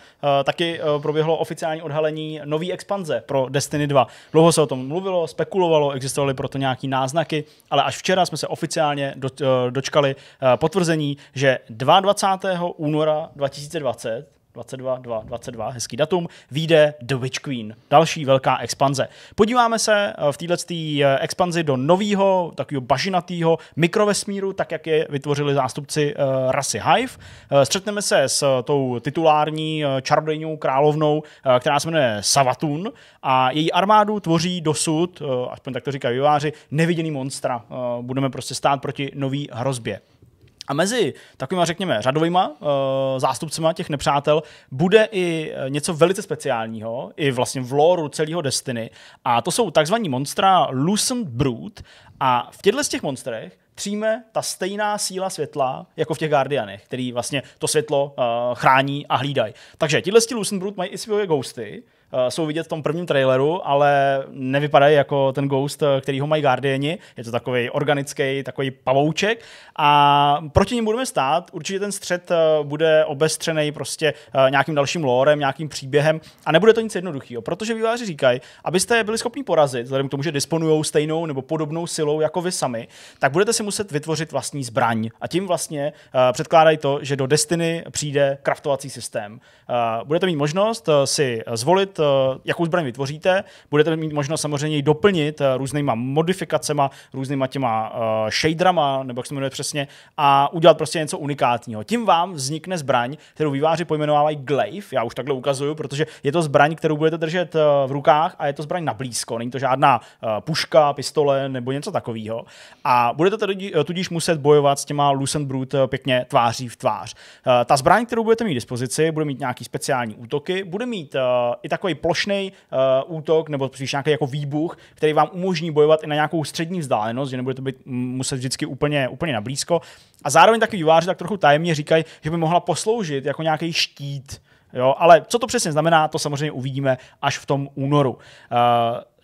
taky uh, proběhlo oficiální odhalení nové expanze pro Destiny 2. Dlouho se o tom mluvilo, spekulovalo, existovaly proto nějaké náznaky, ale až včera jsme se oficiálně do, uh, dočkali uh, potvrzení, že 22. února 2020 22, 2, 22, hezký datum, vyjde The Witch Queen, další velká expanze. Podíváme se eh, v této eh, expanzi do nového, takového bažinatého mikrovesmíru, tak jak je vytvořili zástupci uh, rasy Hive. Uh, střetneme se s tou titulární uh, čarodejnou královnou, která se jmenuje Savatun a její armádu tvoří dosud, aspoň tak to říkají vyváři, neviděný monstra. Budeme prostě stát proti nový hrozbě. A mezi takovýma, řekněme, řadovýma uh, eh, zástupcima těch nepřátel bude i eh, něco velice speciálního, i vlastně v lore celého Destiny. A to jsou takzvaní monstra Lucent Brood. A v těchto z těch monstrech tříme ta stejná síla světla jako v těch Guardianech, který vlastně to světlo uh, chrání a hlídají. Takže tihle Lucent Brood mají i svoje ghosty, Eh, jsou vidět v tom prvním traileru, ale nevypadají jako ten Ghost, eh, který ho mají Guardiani. Je to takový organický, takový pavouček a proti ním budeme stát. Určitě ten střed eh, bude obestřený prostě nějakým dalším lorem, nějakým příběhem a nebude to nic jednoduchého, protože výváři říkají, abyste byli schopni porazit, vzhledem k tomu, že disponují stejnou nebo podobnou silou jako vy sami, tak budete si muset vytvořit vlastní zbraň. A tím vlastně předkládají to, že do Destiny přijde kraftovací systém. Budete mít možnost si zvolit Eh, jakou zbraň vytvoříte, budete mít možnost samozřejmě ji doplnit eh, různýma modifikacemi, různýma těma eh, shaderama, nebo jak se jmenuje přesně, a udělat prostě něco unikátního. Tím vám vznikne zbraň, kterou výváři pojmenovávají glaive, já už takhle ukazuju, protože je to zbraň, kterou budete držet v rukách a je to zbraň na blízko, není to žádná puška, pistole nebo něco takového. A budete tedy, tudíž muset bojovat s těma Lucent Brut pěkně tváří v tvář. Ta zbraň, kterou budete mít k dispozici, bude mít nějaký speciální útoky, bude mít i takový takový plošný uh, eh, útok nebo spíš nějaký jako výbuch, který vám umožní bojovat i na nějakou střední vzdálenost, že nebudete být, muset vždycky úplně, úplně na blízko. A zároveň takový výváři tak trochu tajemně říkají, že by mohla posloužit jako nějaký štít, Jo, ale co to přesně znamená, to samozřejmě uvidíme až v tom únoru. Uh,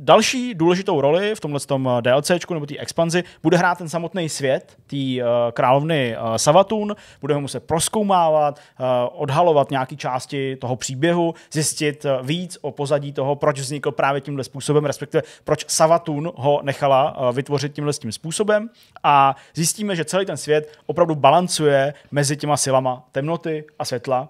další důležitou roli v tomhle tom eh, DLCčku nebo té expanzi bude hrát ten samotný svět té uh, královny uh, Savatun. Budeme muset proskoumávat, uh, odhalovat nějaké části toho příběhu, zjistit uh, víc o pozadí toho, proč vznikl právě tímhle způsobem, respektive proč Savatun ho nechala uh, vytvořit tímhle tím způsobem. A zjistíme, že celý ten svět opravdu balancuje mezi těma silama temnoty a světla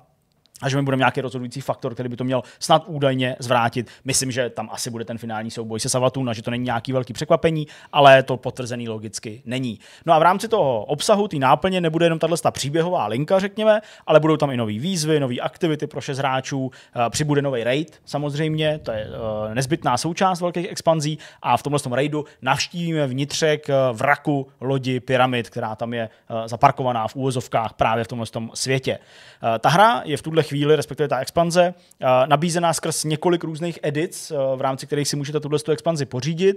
a že mi bude nějaký rozhodující faktor, který by to měl snad údajně zvrátit. Myslím, že tam asi bude ten finální souboj se a že to není nějaký velký překvapení, ale to potvrzený logicky není. No a v rámci toho obsahu, té náplně, nebude jenom tahle příběhová linka, řekněme, ale budou tam i nové výzvy, nové aktivity pro šest hráčů, eh, přibude nový raid samozřejmě, to je eh, nezbytná součást velkých expanzí a v tomhle tom raidu navštívíme vnitřek eh, vraku lodi Pyramid, která tam je zaparkovaná v úvozovkách právě v tomhle tom světě. Ta hra je v tuhle chvíli, respektive ta expanze, eh, nabízená skrz několik různých edic, eh, v rámci kterých si můžete tuhle expanzi pořídit.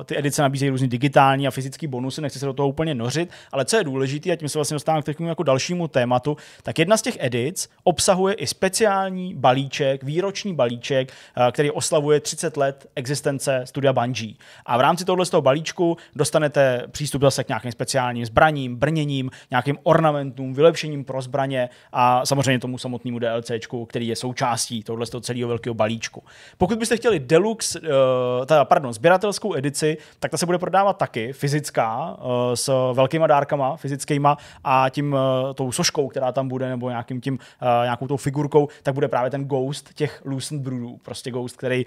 Eh, ty edice nabízejí různý digitální a fyzický bonusy, nechci se do toho úplně nořit, ale co je důležité, a tím se vlastně dostávám k takovému jako dalšímu tématu, tak jedna z těch edic obsahuje i speciální balíček, výroční balíček, který oslavuje 30 let existence studia Bungie. A v rámci tohoto toho balíčku dostanete přístup zase k nějakým speciálním zbraním, brněním, nějakým ornamentům, vylepšením pro zbraně a samozřejmě tomu samozřejmě samotnému DLCčku, který je součástí tohle celého velkého balíčku. Pokud byste chtěli deluxe, eh, teda, pardon, sběratelskou edici, tak ta se bude prodávat taky, fyzická, eh, s velkýma dárkama fyzickýma a tím eh, tou soškou, která tam bude, nebo nějakým tím, nějakou tou figurkou, tak bude právě ten ghost těch Lucent Broodů, prostě ghost, který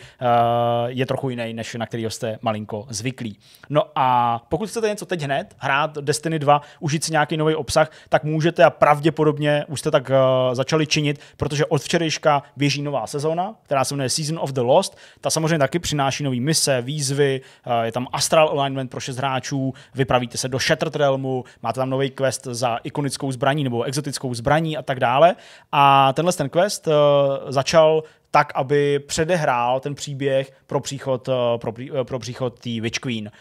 je trochu jiný, než na který jste malinko zvyklí. No a pokud chcete něco teď hned, hrát Destiny 2, užít si nějaký nový obsah, tak můžete a pravděpodobně už jste tak začali činit, protože od včerejška běží nová sezóna, která se jmenuje Season of the Lost. Ta samozřejmě taky přináší nové mise, výzvy, eh, je tam Astral Alignment pro šest hráčů, vypravíte se do Shattered Realmu, máte tam nový quest za ikonickou zbraní nebo exotickou zbraní a tak dále. A tenhle ten quest eh, začal tak, aby předehrál ten příběh pro příchod, eh, pro, eh, pro příchod té Witch Queen. Eh,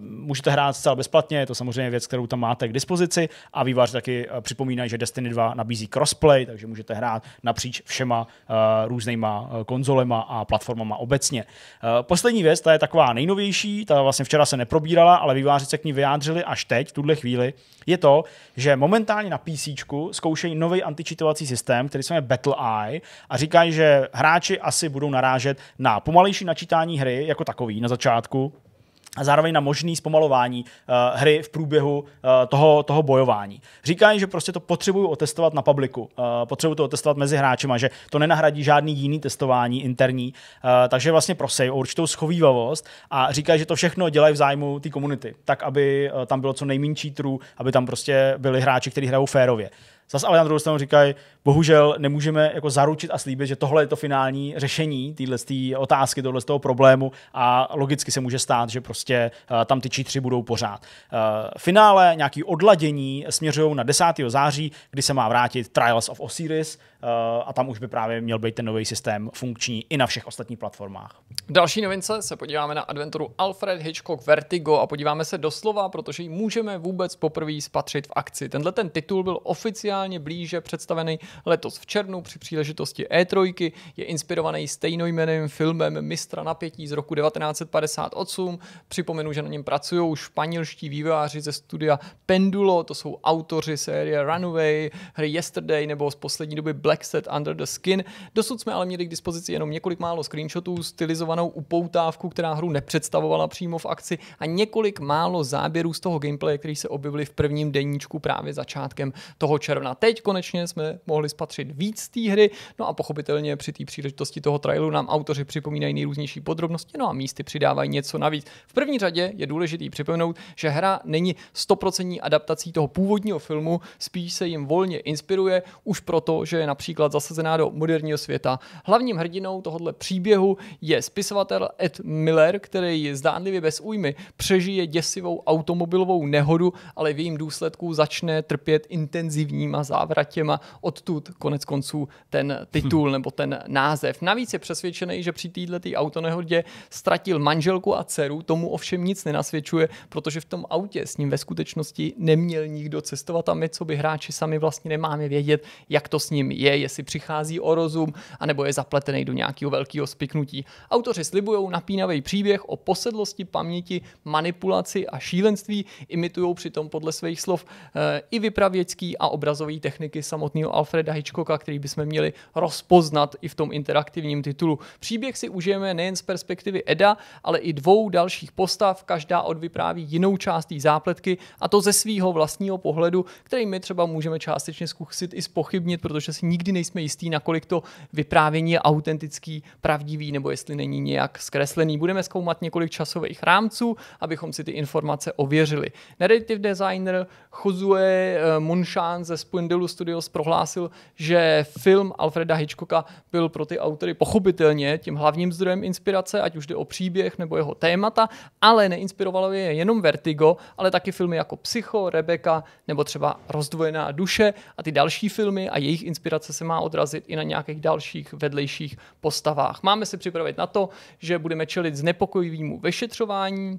můžete hrát zcela bezplatně, je to samozřejmě věc, kterou tam máte k dispozici a výváři taky připomínají, že Destiny 2 nabízí crossplay, takže můžete hrát napříč všema různýma konzolema a platformama obecně. Poslední věc, ta je taková nejnovější, ta vlastně včera se neprobírala, ale výváři se k ní vyjádřili až teď, v tuhle chvíli, je to, že momentálně na PC zkoušejí nový antičitovací systém, který se jmenuje Battle Eye a říkají, že hráči asi budou narážet na pomalejší načítání hry jako takový na začátku, a zároveň na možný zpomalování uh, hry v průběhu uh, toho, toho bojování. Říkají, že prostě to potřebují otestovat na publiku, uh, potřebují to otestovat mezi hráči, že to nenahradí žádný jiný testování interní, uh, takže vlastně prosej o určitou schovývavost a říkají, že to všechno dělají v zájmu té komunity, tak aby uh, tam bylo co nejméně cheaterů, aby tam prostě byli hráči, kteří hrajou férově. Zase ale na druhou stranu říkají, bohužel nemůžeme jako zaručit a slíbit, že tohle je to finální řešení téhle otázky, tohle z toho problému a logicky se může stát, že prostě eh, tam ty čítři budou pořád. Eh, finále nějaký odladění směřují na 10. září, kdy se má vrátit Trials of Osiris, Eh, a tam už by právě měl být ten nový systém funkční i na všech ostatních platformách.
Další novince se podíváme na adventuru Alfred Hitchcock Vertigo a podíváme se doslova, protože ji můžeme vůbec poprvé spatřit v akci. Tenhle ten titul byl oficiálně blíže představený letos v červnu při příležitosti E3, je inspirovaný stejnojmeným filmem Mistra napětí z roku 1958. Připomenu, že na něm pracují španělští vývojáři ze studia Pendulo, to jsou autoři série Runaway, hry Yesterday nebo z poslední doby Black Black Set Under the Skin. Dosud jsme ale měli k dispozici jenom několik málo screenshotů, stylizovanou upoutávku, která hru nepředstavovala přímo v akci a několik málo záběrů z toho gameplay, který se objevili v prvním deníčku právě začátkem toho června. Teď konečně jsme mohli spatřit víc té hry, no a pochopitelně při té příležitosti toho trailu nám autoři připomínají nejrůznější podrobnosti, no a místy přidávají něco navíc. V první řadě je důležitý připomenout, že hra není stoprocentní adaptací toho původního filmu, spíš se jim volně inspiruje, už proto, že je na například zasazená do moderního světa. Hlavním hrdinou tohoto příběhu je spisovatel Ed Miller, který zdánlivě bez újmy přežije děsivou automobilovou nehodu, ale v jejím důsledku začne trpět intenzivníma závratěma. Odtud konec konců ten titul hmm. nebo ten název. Navíc je přesvědčený, že při této autonehodě ztratil manželku a dceru, tomu ovšem nic nenasvědčuje, protože v tom autě s ním ve skutečnosti neměl nikdo cestovat a my, co by hráči sami vlastně nemáme vědět, jak to s ním je je, jestli přichází o rozum, anebo je zapletený do nějakého velkého spiknutí. Autoři slibují napínavý příběh o posedlosti paměti, manipulaci a šílenství, imitují přitom podle svých slov e, i vypravěcký a obrazový techniky samotného Alfreda Hitchcocka, který bychom měli rozpoznat i v tom interaktivním titulu. Příběh si užijeme nejen z perspektivy Eda, ale i dvou dalších postav, každá odvypráví jinou část zápletky a to ze svého vlastního pohledu, který my třeba můžeme částečně zkusit i spochybnit, protože si nikdy nikdy nejsme jistí, nakolik to vyprávění je autentický, pravdivý nebo jestli není nějak zkreslený. Budeme zkoumat několik časových rámců, abychom si ty informace ověřili. Narrative designer Josue eh, Munšán ze Spindelu Studios prohlásil, že film Alfreda Hitchcocka byl pro ty autory pochopitelně tím hlavním zdrojem inspirace, ať už jde o příběh nebo jeho témata, ale neinspirovalo je jenom Vertigo, ale taky filmy jako Psycho, Rebecca nebo třeba Rozdvojená duše a ty další filmy a jejich inspirace práce se má odrazit i na nějakých dalších vedlejších postavách. Máme se připravit na to, že budeme čelit znepokojivému vyšetřování,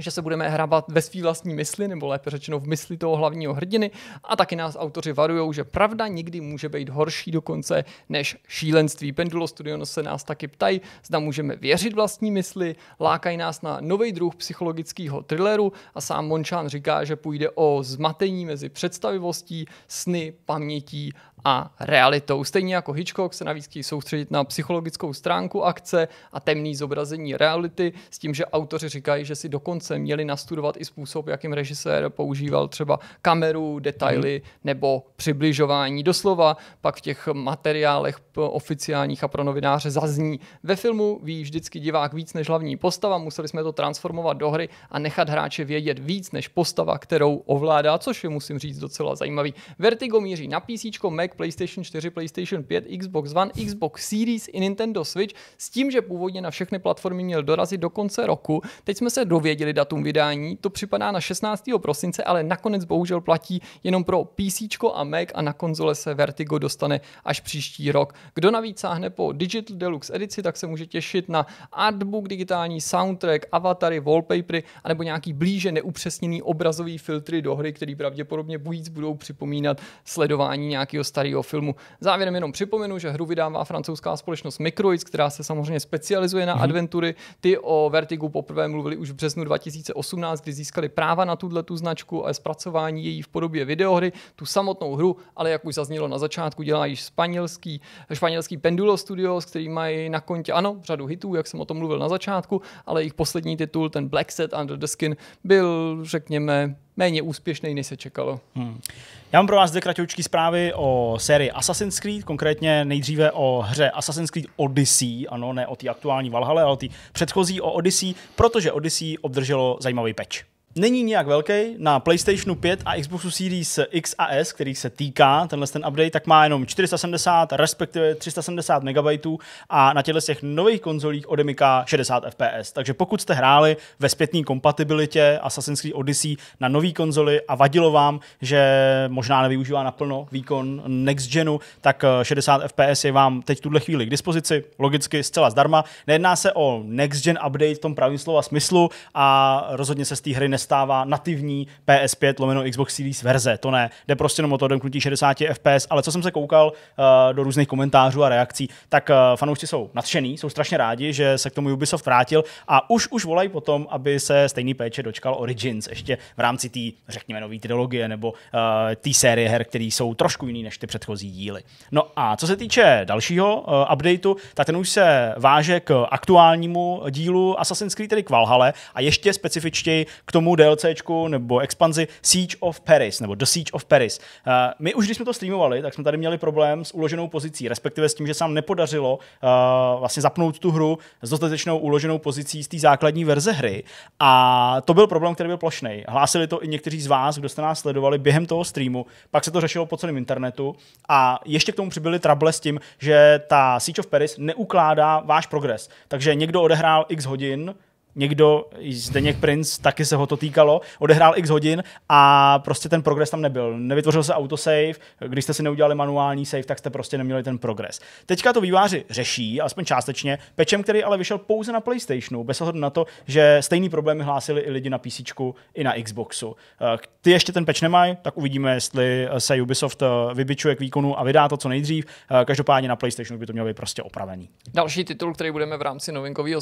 že se budeme hrabat ve svý vlastní mysli, nebo lépe řečeno v mysli toho hlavního hrdiny. A taky nás autoři varují, že pravda nikdy může být horší dokonce než šílenství. Pendulo studio se nás taky ptají, zda můžeme věřit vlastní mysli, lákají nás na nový druh psychologického thrilleru a sám Mončán říká, že půjde o zmatení mezi představivostí, sny, pamětí a realitou. Stejně jako Hitchcock se navíc chtějí soustředit na psychologickou stránku akce a temný zobrazení reality, s tím, že autoři říkají, že si dokonce měli nastudovat i způsob, jakým režisér používal třeba kameru, detaily mm. nebo přibližování. Doslova pak v těch materiálech oficiálních a pro novináře zazní. Ve filmu ví vždycky divák víc než hlavní postava, museli jsme to transformovat do hry a nechat hráče vědět víc než postava, kterou ovládá, což je musím říct docela zajímavý. Vertigo míří na PC, Mac Mac, PlayStation 4, PlayStation 5, Xbox One, Xbox Series i Nintendo Switch s tím, že původně na všechny platformy měl dorazit do konce roku. Teď jsme se dověděli datum vydání, to připadá na 16. prosince, ale nakonec bohužel platí jenom pro PC a Mac a na konzole se Vertigo dostane až příští rok. Kdo navíc sáhne po Digital Deluxe edici, tak se může těšit na artbook, digitální soundtrack, avatary, wallpapery, anebo nějaký blíže neupřesněný obrazový filtry do hry, který pravděpodobně bujíc budou připomínat sledování nějakého starého starého filmu. Závěrem jenom připomenu, že hru vydává francouzská společnost Microids, která se samozřejmě specializuje na mm-hmm. adventury. Ty o Vertigu poprvé mluvili už v březnu 2018, kdy získali práva na tuhle tu značku a zpracování její v podobě videohry. Tu samotnou hru, ale jak už zaznělo na začátku, dělá již španělský, španělský Pendulo Studios, který mají na kontě, ano, řadu hitů, jak jsem o tom mluvil na začátku, ale jejich poslední titul, ten Black Set Under the Skin, byl, řekněme,
méně úspěšný, než se čekalo. Hmm. Já mám pro vás dvě kratoučky zprávy o sérii Assassin's Creed, konkrétně nejdříve o hře Assassin's Creed Odyssey, ano, ne o té aktuální Valhalle, ale o té předchozí o Odyssey, protože Odyssey obdrželo zajímavý patch není nijak velký. Na PlayStationu 5 a Xboxu Series X a S, který se týká tenhle ten update, tak má jenom 470, respektive 370 MB a na těchto těch nových konzolích odemyká 60 FPS. Takže pokud jste hráli ve zpětní kompatibilitě Assassin's Creed Odyssey na nový konzoli a vadilo vám, že možná nevyužívá naplno výkon next genu, tak 60 eh, FPS je vám teď tuhle chvíli k dispozici, logicky zcela zdarma. Nejedná se o next gen update v tom pravým slova smyslu a rozhodně se z té hry nestává nativní PS5 lomeno Xbox Series verze. To ne. Jde prostě jenom o to odemknutí 60 FPS, ale co jsem se koukal uh, do různých komentářů a reakcí, tak uh, fanoušci jsou nadšený, jsou strašně rádi, že se k tomu Ubisoft vrátil a už už volají potom, aby se stejný péče dočkal Origins ještě v rámci té, řekněme, nové trilogie nebo uh, té série her, které jsou trošku jiný než ty předchozí díly. No a co se týče dalšího uh, updateu, tak ten už se váže k aktuálnímu dílu Assassin's Creed, tedy k Valhalle a ještě specifičtěji k tomu tomu DLCčku nebo expanzi Siege of Paris, nebo The Siege of Paris. Uh, my už, když jsme to streamovali, tak jsme tady měli problém s uloženou pozicí, respektive s tím, že se nám nepodařilo uh, vlastně zapnout tu hru s dostatečnou uloženou pozicí z té základní verze hry. A to byl problém, který byl plošný. Hlásili to i někteří z vás, kdo jste nás sledovali během toho streamu, pak se to řešilo po celém internetu a ještě k tomu přibyly trable s tím, že ta Siege of Paris neukládá váš progres. Takže někdo odehrál x hodin, někdo, Zdeněk Prince, taky se ho to týkalo, odehrál x hodin a prostě ten progres tam nebyl. Nevytvořil se autosave, když jste si neudělali manuální save, tak jste prostě neměli ten progres. Teďka to výváři řeší, alespoň částečně, pečem, který ale vyšel pouze na PlayStationu, bez ohledu na to, že stejný problém hlásili i lidi na PC i na Xboxu. Eh, ty ještě ten peč nemají, tak uvidíme, jestli eh, se Ubisoft eh, vybičuje k výkonu a vydá to co nejdřív. Každopádně na PlayStationu by to mělo být prostě opravený.
Další titul, který budeme v rámci novinkového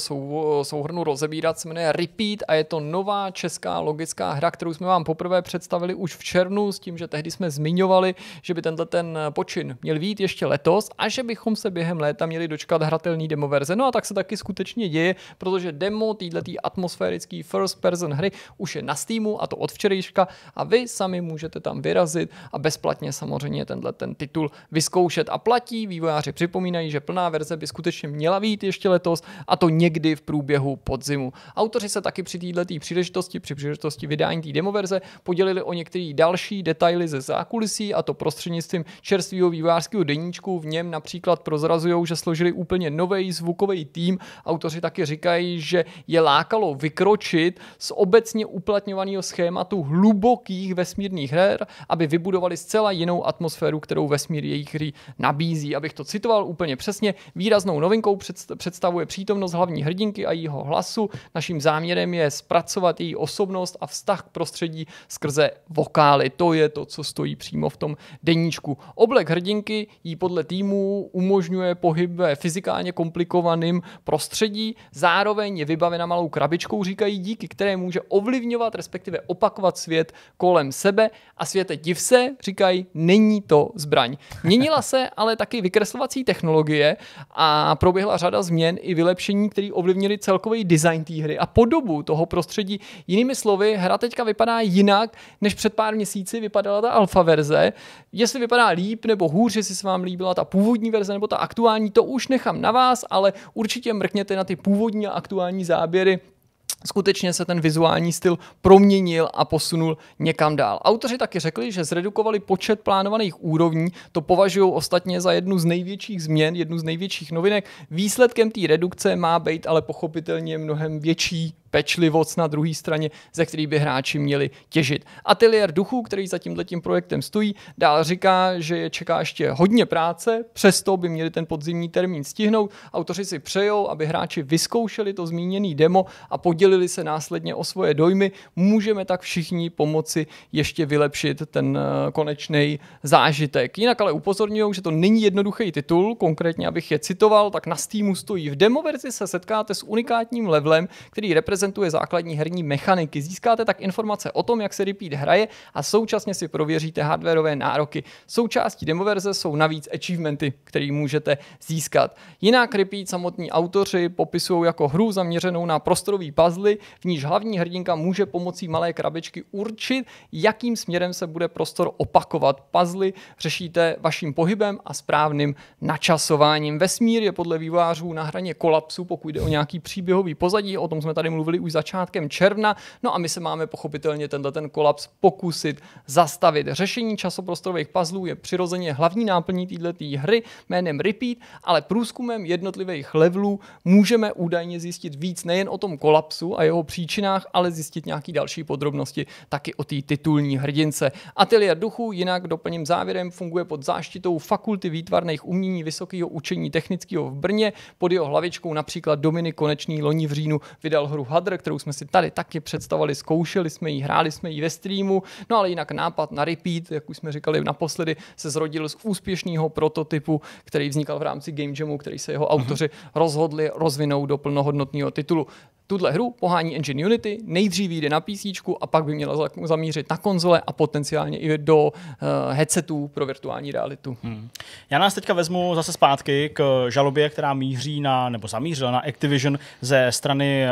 souhrnu rozebírat, probírat, se jmenuje Repeat a je to nová česká logická hra, kterou jsme vám poprvé představili už v červnu s tím, že tehdy jsme zmiňovali, že by tenhle ten počin měl být ještě letos a že bychom se během léta měli dočkat hratelný demo verze. No a tak se taky skutečně děje, protože demo této atmosférické first person hry už je na Steamu a to od včerejška a vy sami můžete tam vyrazit a bezplatně samozřejmě tenhle ten titul vyzkoušet a platí. Vývojáři připomínají, že plná verze by skutečně měla být ještě letos a to někdy v průběhu podzimu. Autoři se taky při této příležitosti, při příležitosti vydání té demoverze, podělili o některé další detaily ze zákulisí, a to prostřednictvím čerstvého vývářského deníčku. V něm například prozrazují, že složili úplně nový zvukový tým. Autoři taky říkají, že je lákalo vykročit z obecně uplatňovaného schématu hlubokých vesmírných her, aby vybudovali zcela jinou atmosféru, kterou vesmír jejich hry nabízí. Abych to citoval úplně přesně, výraznou novinkou představuje přítomnost hlavní hrdinky a jeho hlasu, Naším záměrem je zpracovat její osobnost a vztah k prostředí skrze vokály. To je to, co stojí přímo v tom deníčku. Oblek hrdinky jí podle týmu umožňuje pohyb ve fyzikálně komplikovaným prostředí, zároveň je vybavena malou krabičkou, říkají, díky které může ovlivňovat, respektive opakovat svět kolem sebe a světe div se, říkají, není to zbraň. Měnila se ale taky vykreslovací technologie a proběhla řada změn i vylepšení, které ovlivnily celkový design té hry a podobu toho prostředí. Jinými slovy, hra teďka vypadá jinak, než před pár měsíci vypadala ta alfa verze. Jestli vypadá líp nebo hůř, jestli se vám líbila ta původní verze nebo ta aktuální, to už nechám na vás, ale určitě mrkněte na ty původní a aktuální záběry skutečně se ten vizuální styl proměnil a posunul někam dál. Autoři taky řekli, že zredukovali počet plánovaných úrovní, to považují ostatně za jednu z největších změn, jednu z největších novinek. Výsledkem té redukce má být ale pochopitelně mnohem větší pečlivost na druhé straně, ze který by hráči měli těžit. Atelier duchů, který za tímhletím projektem stojí, dál říká, že je čeká ještě hodně práce, přesto by měli ten podzimní termín stihnout. Autoři si přejou, aby hráči vyzkoušeli to zmíněné demo a podělili se následně o svoje dojmy. Můžeme tak všichni pomoci ještě vylepšit ten eh, konečný zážitek. Jinak ale upozorňují, že to není jednoduchý titul, konkrétně abych je citoval, tak na Steamu stojí. V demo verzi se setkáte s unikátním levelem, který reprezentuje prezentuje základní herní mechaniky. Získáte tak informace o tom, jak se Repeat hraje a současně si prověříte hardwareové nároky. Součástí demoverze jsou navíc achievementy, které můžete získat. Jinak Repeat samotní autoři popisují jako hru zaměřenou na prostorový puzzle, v níž hlavní hrdinka může pomocí malé krabičky určit, jakým směrem se bude prostor opakovat. Puzzle řešíte vaším pohybem a správným načasováním. Vesmír je podle vývojářů na hraně kolapsu, pokud jde o nějaký příběhový pozadí, o tom jsme tady mluvili bavili už začátkem června. No a my se máme pochopitelně tenhle ten kolaps pokusit zastavit. Řešení časoprostorových puzzlů je přirozeně hlavní náplní této hry jménem Repeat, ale průzkumem jednotlivých levelů můžeme údajně zjistit víc nejen o tom kolapsu a jeho příčinách, ale zjistit nějaké další podrobnosti taky o té titulní hrdince. Atelier duchu jinak doplním závěrem funguje pod záštitou Fakulty výtvarných umění Vysokého učení technického v Brně. Pod jeho hlavičkou například Dominik Konečný loni v říjnu vydal hru Mother, kterou jsme si tady taky představovali, zkoušeli jsme ji, hráli jsme ji ve streamu, no ale jinak nápad na repeat, jak už jsme říkali naposledy, se zrodil z úspěšného prototypu, který vznikal v rámci Game Jamu, který se jeho mhm. autoři mm-hmm. rozhodli rozvinout do plnohodnotného titulu. Tuhle hru pohání engine Unity, nejdřív jde na PC a pak by měla zamířit na
konzole a potenciálně i do uh, headsetů pro virtuální realitu. Hmm. Já nás teďka vezmu zase zpátky k eh, žalobě, která míří na, nebo zamířila na Activision ze strany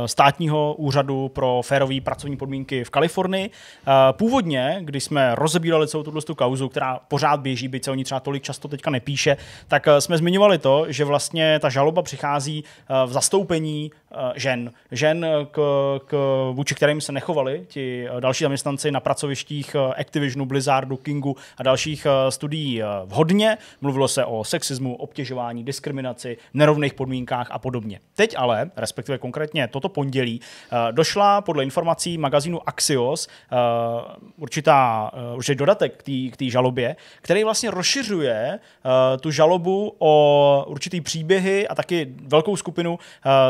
uh, státního úřadu pro férové pracovní podmínky v Kalifornii. Uh, původně, když jsme rozebírali celou tuhle kauzu, která pořád běží, byť se o ní třeba tolik často teďka nepíše, tak jsme zmiňovali to, že vlastně ta žaloba přichází v zastoupení Eh, žen. Žen, eh, k, k, vůči kterým se nechovali ti eh, další zaměstnanci na pracovištích Activisionu, Blizzardu, Kingu a dalších studií vhodně. Mluvilo se o sexismu, obtěžování, diskriminaci, nerovných podmínkách a podobně. Teď ale, respektive konkrétně toto pondělí, došla podle informací magazínu Axios určitá, určitý dodatek k té žalobě, který vlastně rozšiřuje tu žalobu o určitý příběhy a taky velkou skupinu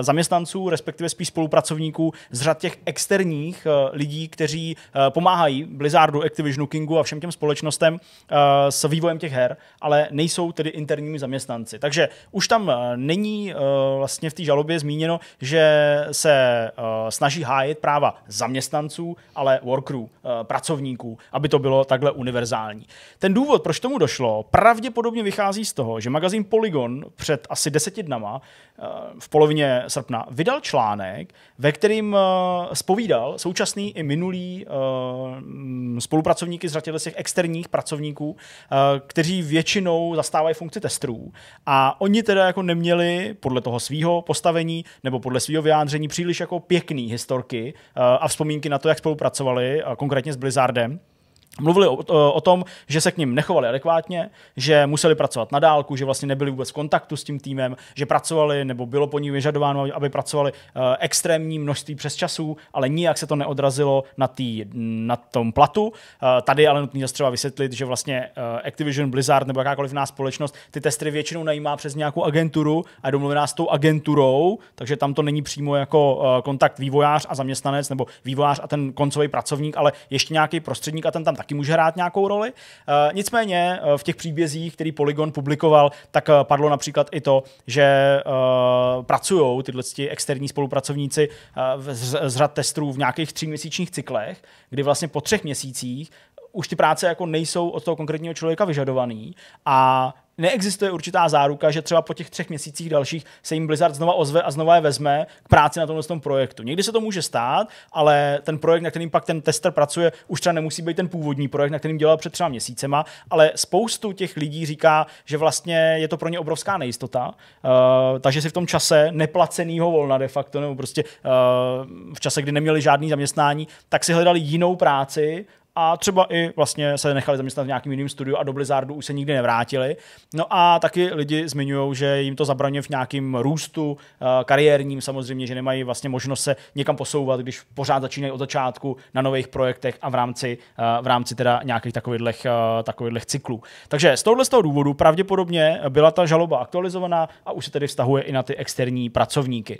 zaměstnanců zaměstnanců, respektive spíš spolupracovníků z řad těch externích eh, lidí, kteří eh, pomáhají Blizzardu, Activisionu, Kingu a všem těm společnostem eh, s vývojem těch her, ale nejsou tedy interními zaměstnanci. Takže už tam není vlastně v té žalobě zmíněno, že se snaží hájit práva zaměstnanců, ale workerů, pracovníků, aby to bylo takhle univerzální. Ten důvod, proč tomu došlo, pravděpodobně vychází z toho, že magazín Polygon před asi deseti dnama v polovině srpna vydal článek, ve kterým spovídal eh, současný i minulý eh, spolupracovníky z řadě těch externích pracovníků, eh, kteří většinou zastávají funkci testrů. A oni teda jako neměli podle toho svého postavení nebo podle svého vyjádření příliš jako pěkný historky a vzpomínky na to, jak spolupracovali konkrétně s Blizzardem. Mluvili o, o, o tom, že se k ním nechovali adekvátně, že museli pracovat na dálku, že vlastně nebyli vůbec v kontaktu s tím týmem, že pracovali nebo bylo po ní vyžadováno, aby pracovali uh, extrémní množství přes časů, ale nijak se to neodrazilo na, tý, na tom platu. Uh, tady ale nutný zase třeba vysvětlit, že vlastně uh, Activision, Blizzard nebo jakákoliv nás společnost ty testy většinou najímá přes nějakou agenturu a je domluvená s tou agenturou, takže tam to není přímo jako uh, kontakt vývojář a zaměstnanec nebo vývojář a ten koncový pracovník, ale ještě nějaký prostředník a ten tam taky může hrát nějakou roli. Eh, nicméně eh, v těch příbězích, který Polygon publikoval, tak eh, padlo například i to, že pracují tyhle externí spolupracovníci z řad testů v nějakých tříměsíčních cyklech, kdy vlastně po třech měsících už ty práce jako nejsou od toho konkrétního člověka vyžadovaný a neexistuje určitá záruka, že třeba po těch třech měsících dalších se jim Blizzard znova ozve a znova je vezme k práci na tomhle tom projektu. Někdy se to může stát, ale ten projekt, na kterým pak ten tester pracuje, už třeba nemusí být ten původní projekt, na kterým dělal před třeba měsícema, ale spoustu těch lidí říká, že vlastně je to pro ně obrovská nejistota, uh, takže si v tom čase neplacenýho volna de facto, nebo prostě uh, v čase, kdy neměli žádný zaměstnání, tak si hledali jinou práci, a třeba i vlastně se nechali zaměstnat v nějakým jiným studiu a do Blizzardu už se nikdy nevrátili. No a taky lidi zmiňují, že jim to zabraňuje v nějakém růstu eh, kariérním samozřejmě, že nemají vlastně možnost se někam posouvat, když pořád začínají od začátku na nových projektech a v rámci, eh, v rámci teda nějakých takových, eh, takových cyklů. Takže z tohohle z toho důvodu pravděpodobně byla ta žaloba aktualizovaná a už se tedy vztahuje i na ty externí pracovníky.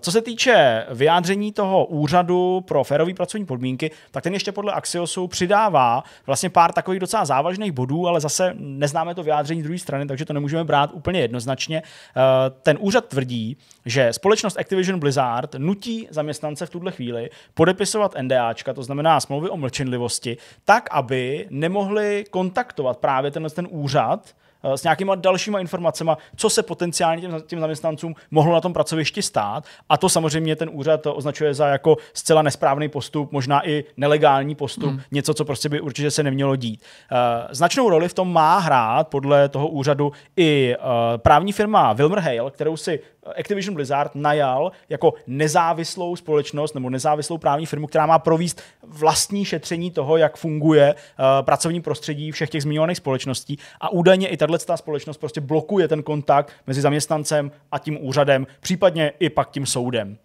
Co se týče vyjádření toho úřadu pro férové pracovní podmínky, tak ten ještě podle Axiosu přidává vlastně pár takových docela závažných bodů, ale zase neznáme to vyjádření druhé strany, takže to nemůžeme brát úplně jednoznačně. Eh, ten úřad tvrdí, že společnost Activision Blizzard nutí zaměstnance v tuhle chvíli podepisovat NDAčka, to znamená smlouvy o mlčenlivosti, tak, aby nemohli kontaktovat právě tenhle ten úřad, Eh, s nějakýma dalšíma informacemi, co se potenciálně těm, těm zaměstnancům mohlo na tom pracovišti stát. A to samozřejmě ten úřad označuje za jako zcela nesprávný postup, možná i nelegální postup, mm. něco, co prostě by určitě se nemělo dít. Eh, značnou roli v tom má hrát podle toho úřadu i eh, právní firma Wilmer Hale, kterou si Activision Blizzard najal jako nezávislou společnost nebo nezávislou právní firmu, která má províst vlastní šetření toho, jak funguje uh, pracovní prostředí všech těch zmiňovaných společností. A údajně i tahle společnost prostě blokuje ten kontakt mezi zaměstnancem a tím úřadem, případně i pak tím soudem.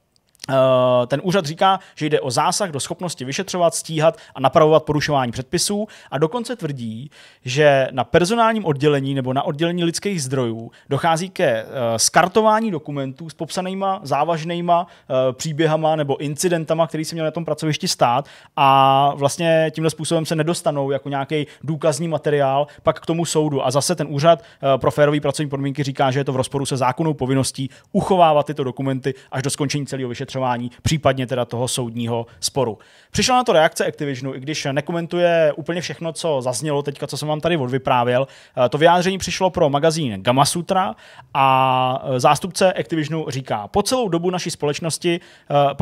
Eh, ten úřad říká, že jde o zásah do schopnosti vyšetřovat, stíhat a napravovat porušování předpisů a dokonce tvrdí, že na personálním oddělení nebo na oddělení lidských zdrojů dochází ke eh, skartování dokumentů s popsanýma závažnýma eh, příběhama nebo incidentama, který se měl na tom pracovišti stát a vlastně tímto způsobem se nedostanou jako nějaký důkazní materiál pak k tomu soudu. A zase ten úřad pro férové pracovní podmínky říká, že je to v rozporu se zákonnou povinností uchovávat tyto dokumenty až do skončení celého vyšetření vyšetřování, případně teda toho soudního sporu. Přišla na to reakce Activisionu, i když nekomentuje úplně všechno, co zaznělo teďka, co jsem vám tady odvyprávěl. Eh, to vyjádření přišlo pro magazín Gamma Sutra a eh, zástupce Activisionu říká, po celou dobu naší společnosti,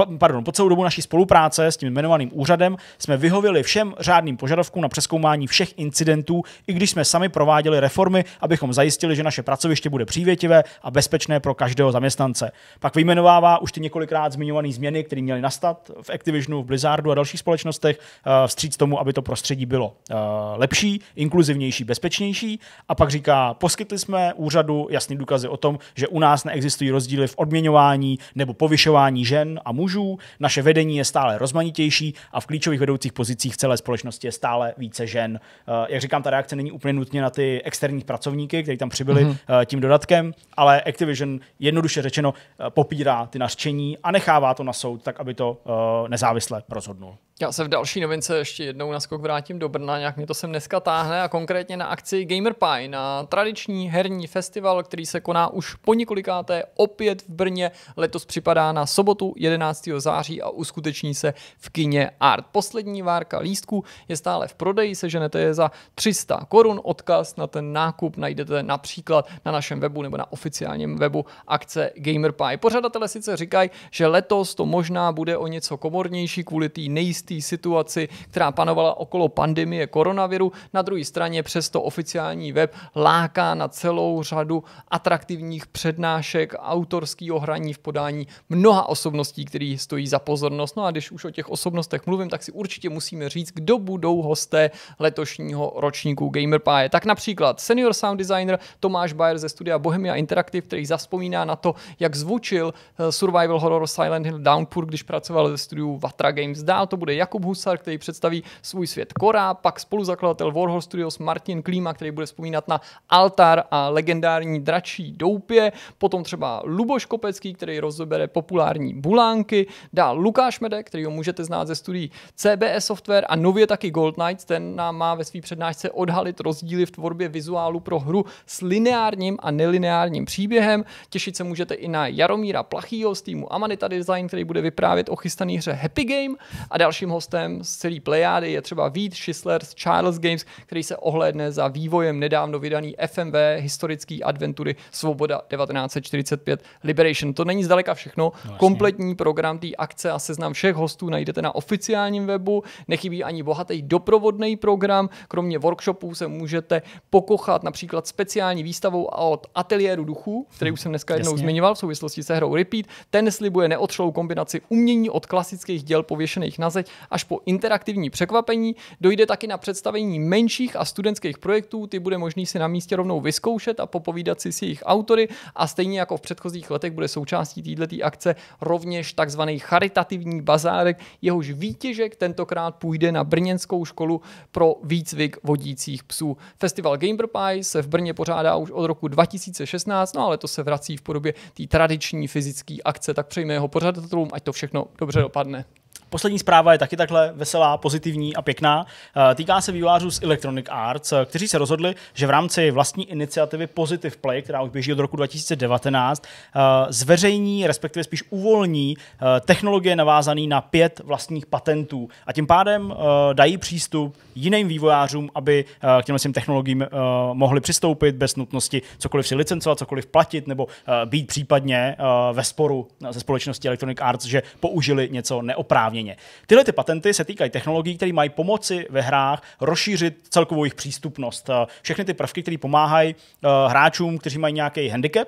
eh, pardon, po celou dobu naší spolupráce s tím jmenovaným úřadem jsme vyhověli všem řádným požadavkům na přeskoumání všech incidentů, i když jsme sami prováděli reformy, abychom zajistili, že naše pracoviště bude přívětivé a bezpečné pro každého zaměstnance. Pak vyjmenovává už ty několikrát zmiňované změny, které měly nastat v Activisionu, v Blizzardu a dalších společnostech, eh, vstříc tomu, aby to prostředí bylo eh, lepší, inkluzivnější, bezpečnější. A pak říká, poskytli jsme úřadu jasné důkazy o tom, že u nás neexistují rozdíly v odměňování nebo povyšování žen a mužů, naše vedení je stále rozmanitější a v klíčových vedoucích pozicích v celé společnosti je stále více žen. Eh, jak říkám, ta reakce není úplně nutně na ty externí pracovníky, kteří tam přibyli mm-hmm. tím dodatkem, ale Activision jednoduše řečeno popírá ty nařčení a nechá nechává to na soud, tak aby to eh, nezávisle rozhodnul.
Já se v další novince ještě jednou na skok vrátím do Brna, nějak mě to sem dneska táhne a konkrétně na akci Pie, na tradiční herní festival, který se koná už po několikáté opět v Brně, letos připadá na sobotu 11. září a uskuteční se v kině Art. Poslední várka lístků je stále v prodeji, seženete je za 300 korun, odkaz na ten nákup najdete například na našem webu nebo na oficiálním webu akce Pie. Pořadatelé sice říkají, že letos to možná bude o něco komornější kvůli té nejistý té situaci, která panovala okolo pandemie koronaviru. Na druhé straně přesto oficiální web láká na celou řadu atraktivních přednášek, autorského hraní v podání mnoha osobností, které stojí za pozornost. No a když už o těch osobnostech mluvím, tak si určitě musíme říct, kdo budou hosté letošního ročníku Gamerpie. Tak například senior sound designer Tomáš Bayer ze studia Bohemia Interactive, který zaspomíná na to, jak zvučil eh, survival horror Silent Hill Downpour, když pracoval ve studiu Vatra Games. Dál to bude Jakub Husar, který představí svůj svět Kora, pak spoluzakladatel Warhol Studios Martin Klíma, který bude vzpomínat na Altar a legendární dračí doupě, potom třeba Luboš Kopecký, který rozebere populární bulánky, dál Lukáš Medek, který ho můžete znát ze studií CBS Software a nově taky Gold Knights, ten nám má ve své přednášce odhalit rozdíly v tvorbě vizuálu pro hru s lineárním a nelineárním příběhem. Těšit se můžete i na Jaromíra Plachýho z týmu Amanita Design, který bude vyprávět o chystané hře Happy Game a dalším hostem z celé plejády je třeba Vít Schisler z Charles Games, který se ohlédne za vývojem nedávno vydaný FMV historický adventury Svoboda 1945 Liberation. To není zdaleka všechno. No, Kompletní program té akce a seznam všech hostů najdete na oficiálním webu. Nechybí ani bohatý doprovodný program. Kromě workshopů se můžete pokochat například speciální výstavou od Ateliéru duchů, který už jsem dneska hm, jednou Jasně. zmiňoval v souvislosti se hrou Repeat. Ten slibuje neotřelou kombinaci umění od klasických děl pověšených na zeď až po interaktivní překvapení. Dojde taky na představení menších a studentských projektů, ty bude možný si na místě rovnou vyzkoušet a popovídat si s jejich autory a stejně jako v předchozích letech bude součástí této akce rovněž takzvaný charitativní bazárek, jehož výtěžek tentokrát půjde na Brněnskou školu pro výcvik vodících psů. Festival Gamer Pie se v Brně pořádá už od roku 2016, no ale to se vrací v podobě té tradiční fyzické akce, tak přejme jeho
pořadatelům, ať to všechno dobře dopadne. Poslední zpráva je taky takhle veselá, pozitivní a pěkná. Eh, týká se vývojářů z Electronic Arts, eh, kteří se rozhodli, že v rámci vlastní iniciativy Positive Play, která už běží od roku 2019, eh, zveřejní, respektive spíš uvolní technologie navázané na pět vlastních patentů. A tím pádem dají přístup jiným vývojářům, aby k těmhle technologiím mohli přistoupit bez nutnosti cokoliv si licencovat, cokoliv platit nebo být případně ve sporu se společností Electronic Arts, že použili něco neoprávně měně. Tyhle ty patenty se týkají technologií, které mají pomoci ve hrách rozšířit celkovou jejich přístupnost. Eh, všechny ty prvky, které pomáhají eh, hráčům, kteří mají nějaký handicap,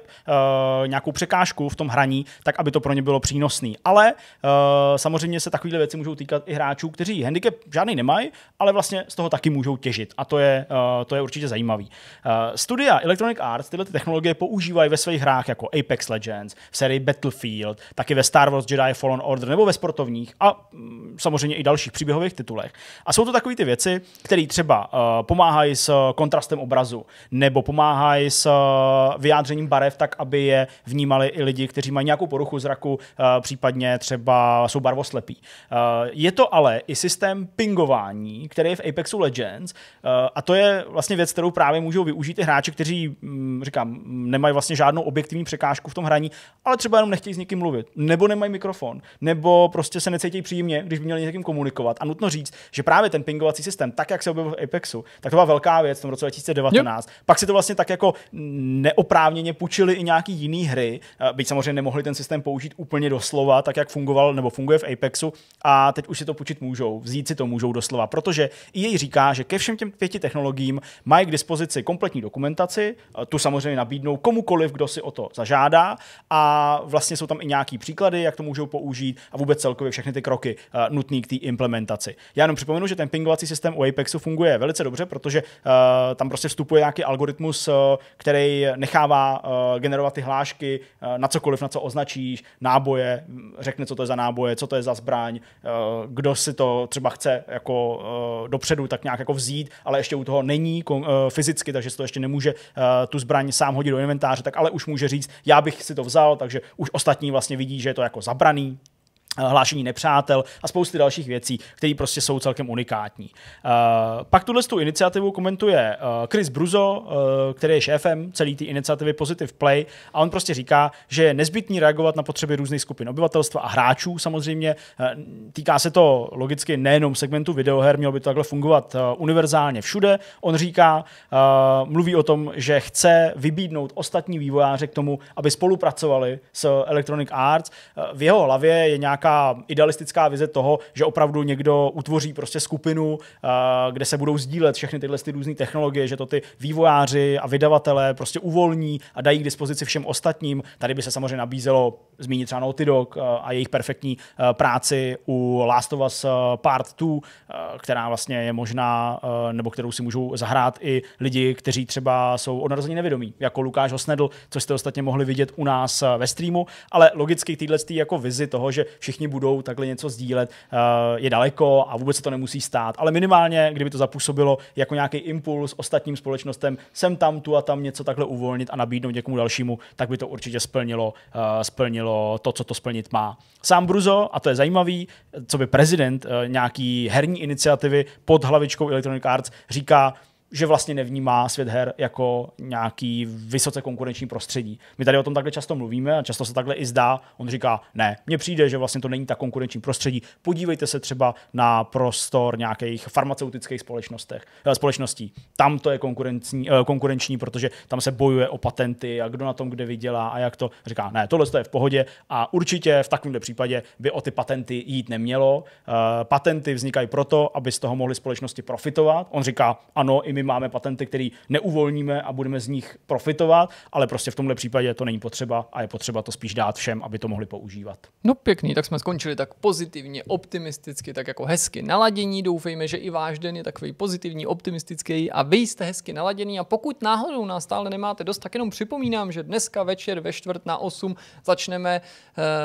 eh, nějakou překážku v tom hraní, tak aby to pro ně bylo přínosné. Ale samozřejmě se takovéhle věci můžou týkat i hráčů, kteří handicap žádný nemají, ale vlastně z toho taky můžou těžit. A to je, to je určitě zajímavý. Studia Electronic Arts tyhle ty technologie používají ve svých hrách jako Apex Legends, v sérii Battlefield, taky ve Star Wars Jedi Fallen Order nebo ve sportovních a Mm, samozřejmě i dalších příběhových titulech. A jsou to takové ty věci, které třeba uh, pomáhají s kontrastem obrazu, nebo pomáhají s uh, vyjádřením barev tak, aby je vnímali i lidi, kteří mají nějakou poruchu zraku, uh, případně třeba jsou barvoslepí. Uh, je to ale i systém pingování, který je v Apexu Legends, uh, a to je vlastně věc, kterou právě můžou využít i hráči, kteří, um, říkám, nemají vlastně žádnou objektivní překážku v tom hraní, ale třeba jenom nechtějí s někým mluvit, nebo nemají mikrofon, nebo prostě se necítí nepříjemně, když by měli někým komunikovat. A nutno říct, že právě ten pingovací systém, tak jak se objevil v Apexu, tak to byla velká věc v tom roce 2019. Yep. Pak si to vlastně tak jako neoprávněně půjčili i nějaký jiný hry, eh, byť samozřejmě nemohli ten systém použít úplně doslova, tak jak fungoval nebo funguje v Apexu, a teď už si to půjčit můžou, vzít si to můžou doslova, protože i jej říká, že ke všem těm pěti technologiím mají k dispozici kompletní dokumentaci, eh, tu samozřejmě nabídnou komukoliv, kdo si o to zažádá a vlastně jsou tam i nějaký příklady, jak to můžou použít a vůbec celkově všechny ty kroky kroky uh, eh, nutné k té implementaci. Já jenom připomenu, že ten pingovací systém u Apexu funguje velice dobře, protože uh, tam prostě vstupuje nějaký algoritmus, uh, který nechává uh, generovat ty hlášky uh, na cokoliv, na co označíš, náboje, hm, řekne, co to je za náboje, co to je za zbraň, uh, kdo si to třeba chce jako uh, dopředu tak nějak jako vzít, ale ještě u toho není uh, fyzicky, takže si to ještě nemůže uh, tu zbraň sám hodit do inventáře, tak ale už může říct, já bych si to vzal, takže už ostatní vlastně vidí, že je to jako zabraný, Eh, hlášení nepřátel a spousty dalších věcí, které prostě jsou celkem unikátní. Uh, pak tuhle tu iniciativu komentuje uh, Chris Bruzo, uh, který je šéfem celé té iniciativy Positive Play a on prostě říká, že je nezbytný reagovat na potřeby různých skupin obyvatelstva a hráčů samozřejmě. Týká se to logicky nejenom segmentu videoher, mělo by to takhle fungovat univerzálně všude. On říká, mluví o tom, že chce vybídnout ostatní vývojáře k tomu, aby spolupracovali s Electronic Arts. V jeho hlavě je nějak nějaká idealistická vize toho, že opravdu někdo utvoří prostě skupinu, eh, kde se budou sdílet všechny tyhle ty různé technologie, že to ty vývojáři a vydavatelé prostě uvolní a dají k dispozici všem ostatním. Tady by se samozřejmě nabízelo zmínit třeba Naughty Dog eh, a jejich perfektní eh, práci u Last of Us Part 2, která vlastně je možná, nebo kterou si můžou zahrát i lidi, kteří třeba jsou od narození nevědomí, jako Lukáš Osnedl, což jste ostatně mohli vidět u nás ve streamu, ale logicky k téhle jako vizi toho, že všichni všichni budou takhle něco sdílet, eh, je daleko a vůbec se to nemusí stát. Ale minimálně, kdyby to zapůsobilo jako nějaký impuls ostatním společnostem, sem tam, tu a tam něco takhle uvolnit a nabídnout někomu dalšímu, tak by to určitě splnilo, eh, splnilo to, co to splnit má. Sám Bruzo, a to je zajímavý, co by prezident eh, nějaký herní iniciativy pod hlavičkou Electronic Arts říká, že vlastně nevnímá svět her jako nějaký vysoce konkurenční prostředí. My tady o tom takhle často mluvíme a často se takhle i zdá. On říká, ne, mně přijde, že vlastně to není tak konkurenční prostředí. Podívejte se třeba na prostor nějakých farmaceutických společnostech, eh, společností. Tam to je konkurenční, eh, konkurenční, protože tam se bojuje o patenty a kdo na tom kde vydělá a jak to. Říká, ne, tohle to je v pohodě a určitě v takovémhle případě by o ty patenty jít nemělo. Eh, patenty vznikají proto, aby z toho mohly společnosti profitovat. On říká, ano, i my máme patenty, které neuvolníme a budeme z nich profitovat, ale prostě v tomhle případě to není potřeba a je potřeba to spíš dát všem, aby to mohli používat.
No pěkný, tak jsme skončili tak pozitivně, optimisticky, tak jako hezky naladění. Doufejme, že i váš den je takový pozitivní, optimistický a vy jste hezky naladění. A pokud náhodou nás stále nemáte dost, tak jenom připomínám, že dneska večer ve čtvrt na 8 začneme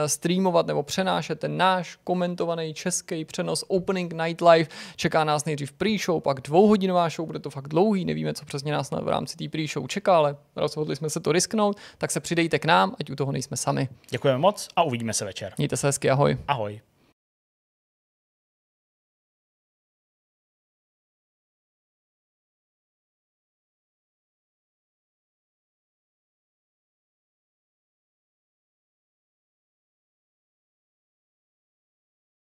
eh, streamovat nebo přenášet ten náš komentovaný český přenos Opening Night Live. Čeká nás nejdřív pre-show, pak dvouhodinová show, bude to fakt dlouhý, nevíme, co přesně nás v rámci té pre-show čeká, ale rozhodli jsme se to risknout, tak se přidejte k nám, ať u toho nejsme sami. Děkujeme moc a uvidíme se večer. Mějte
se hezky, ahoj. Ahoj.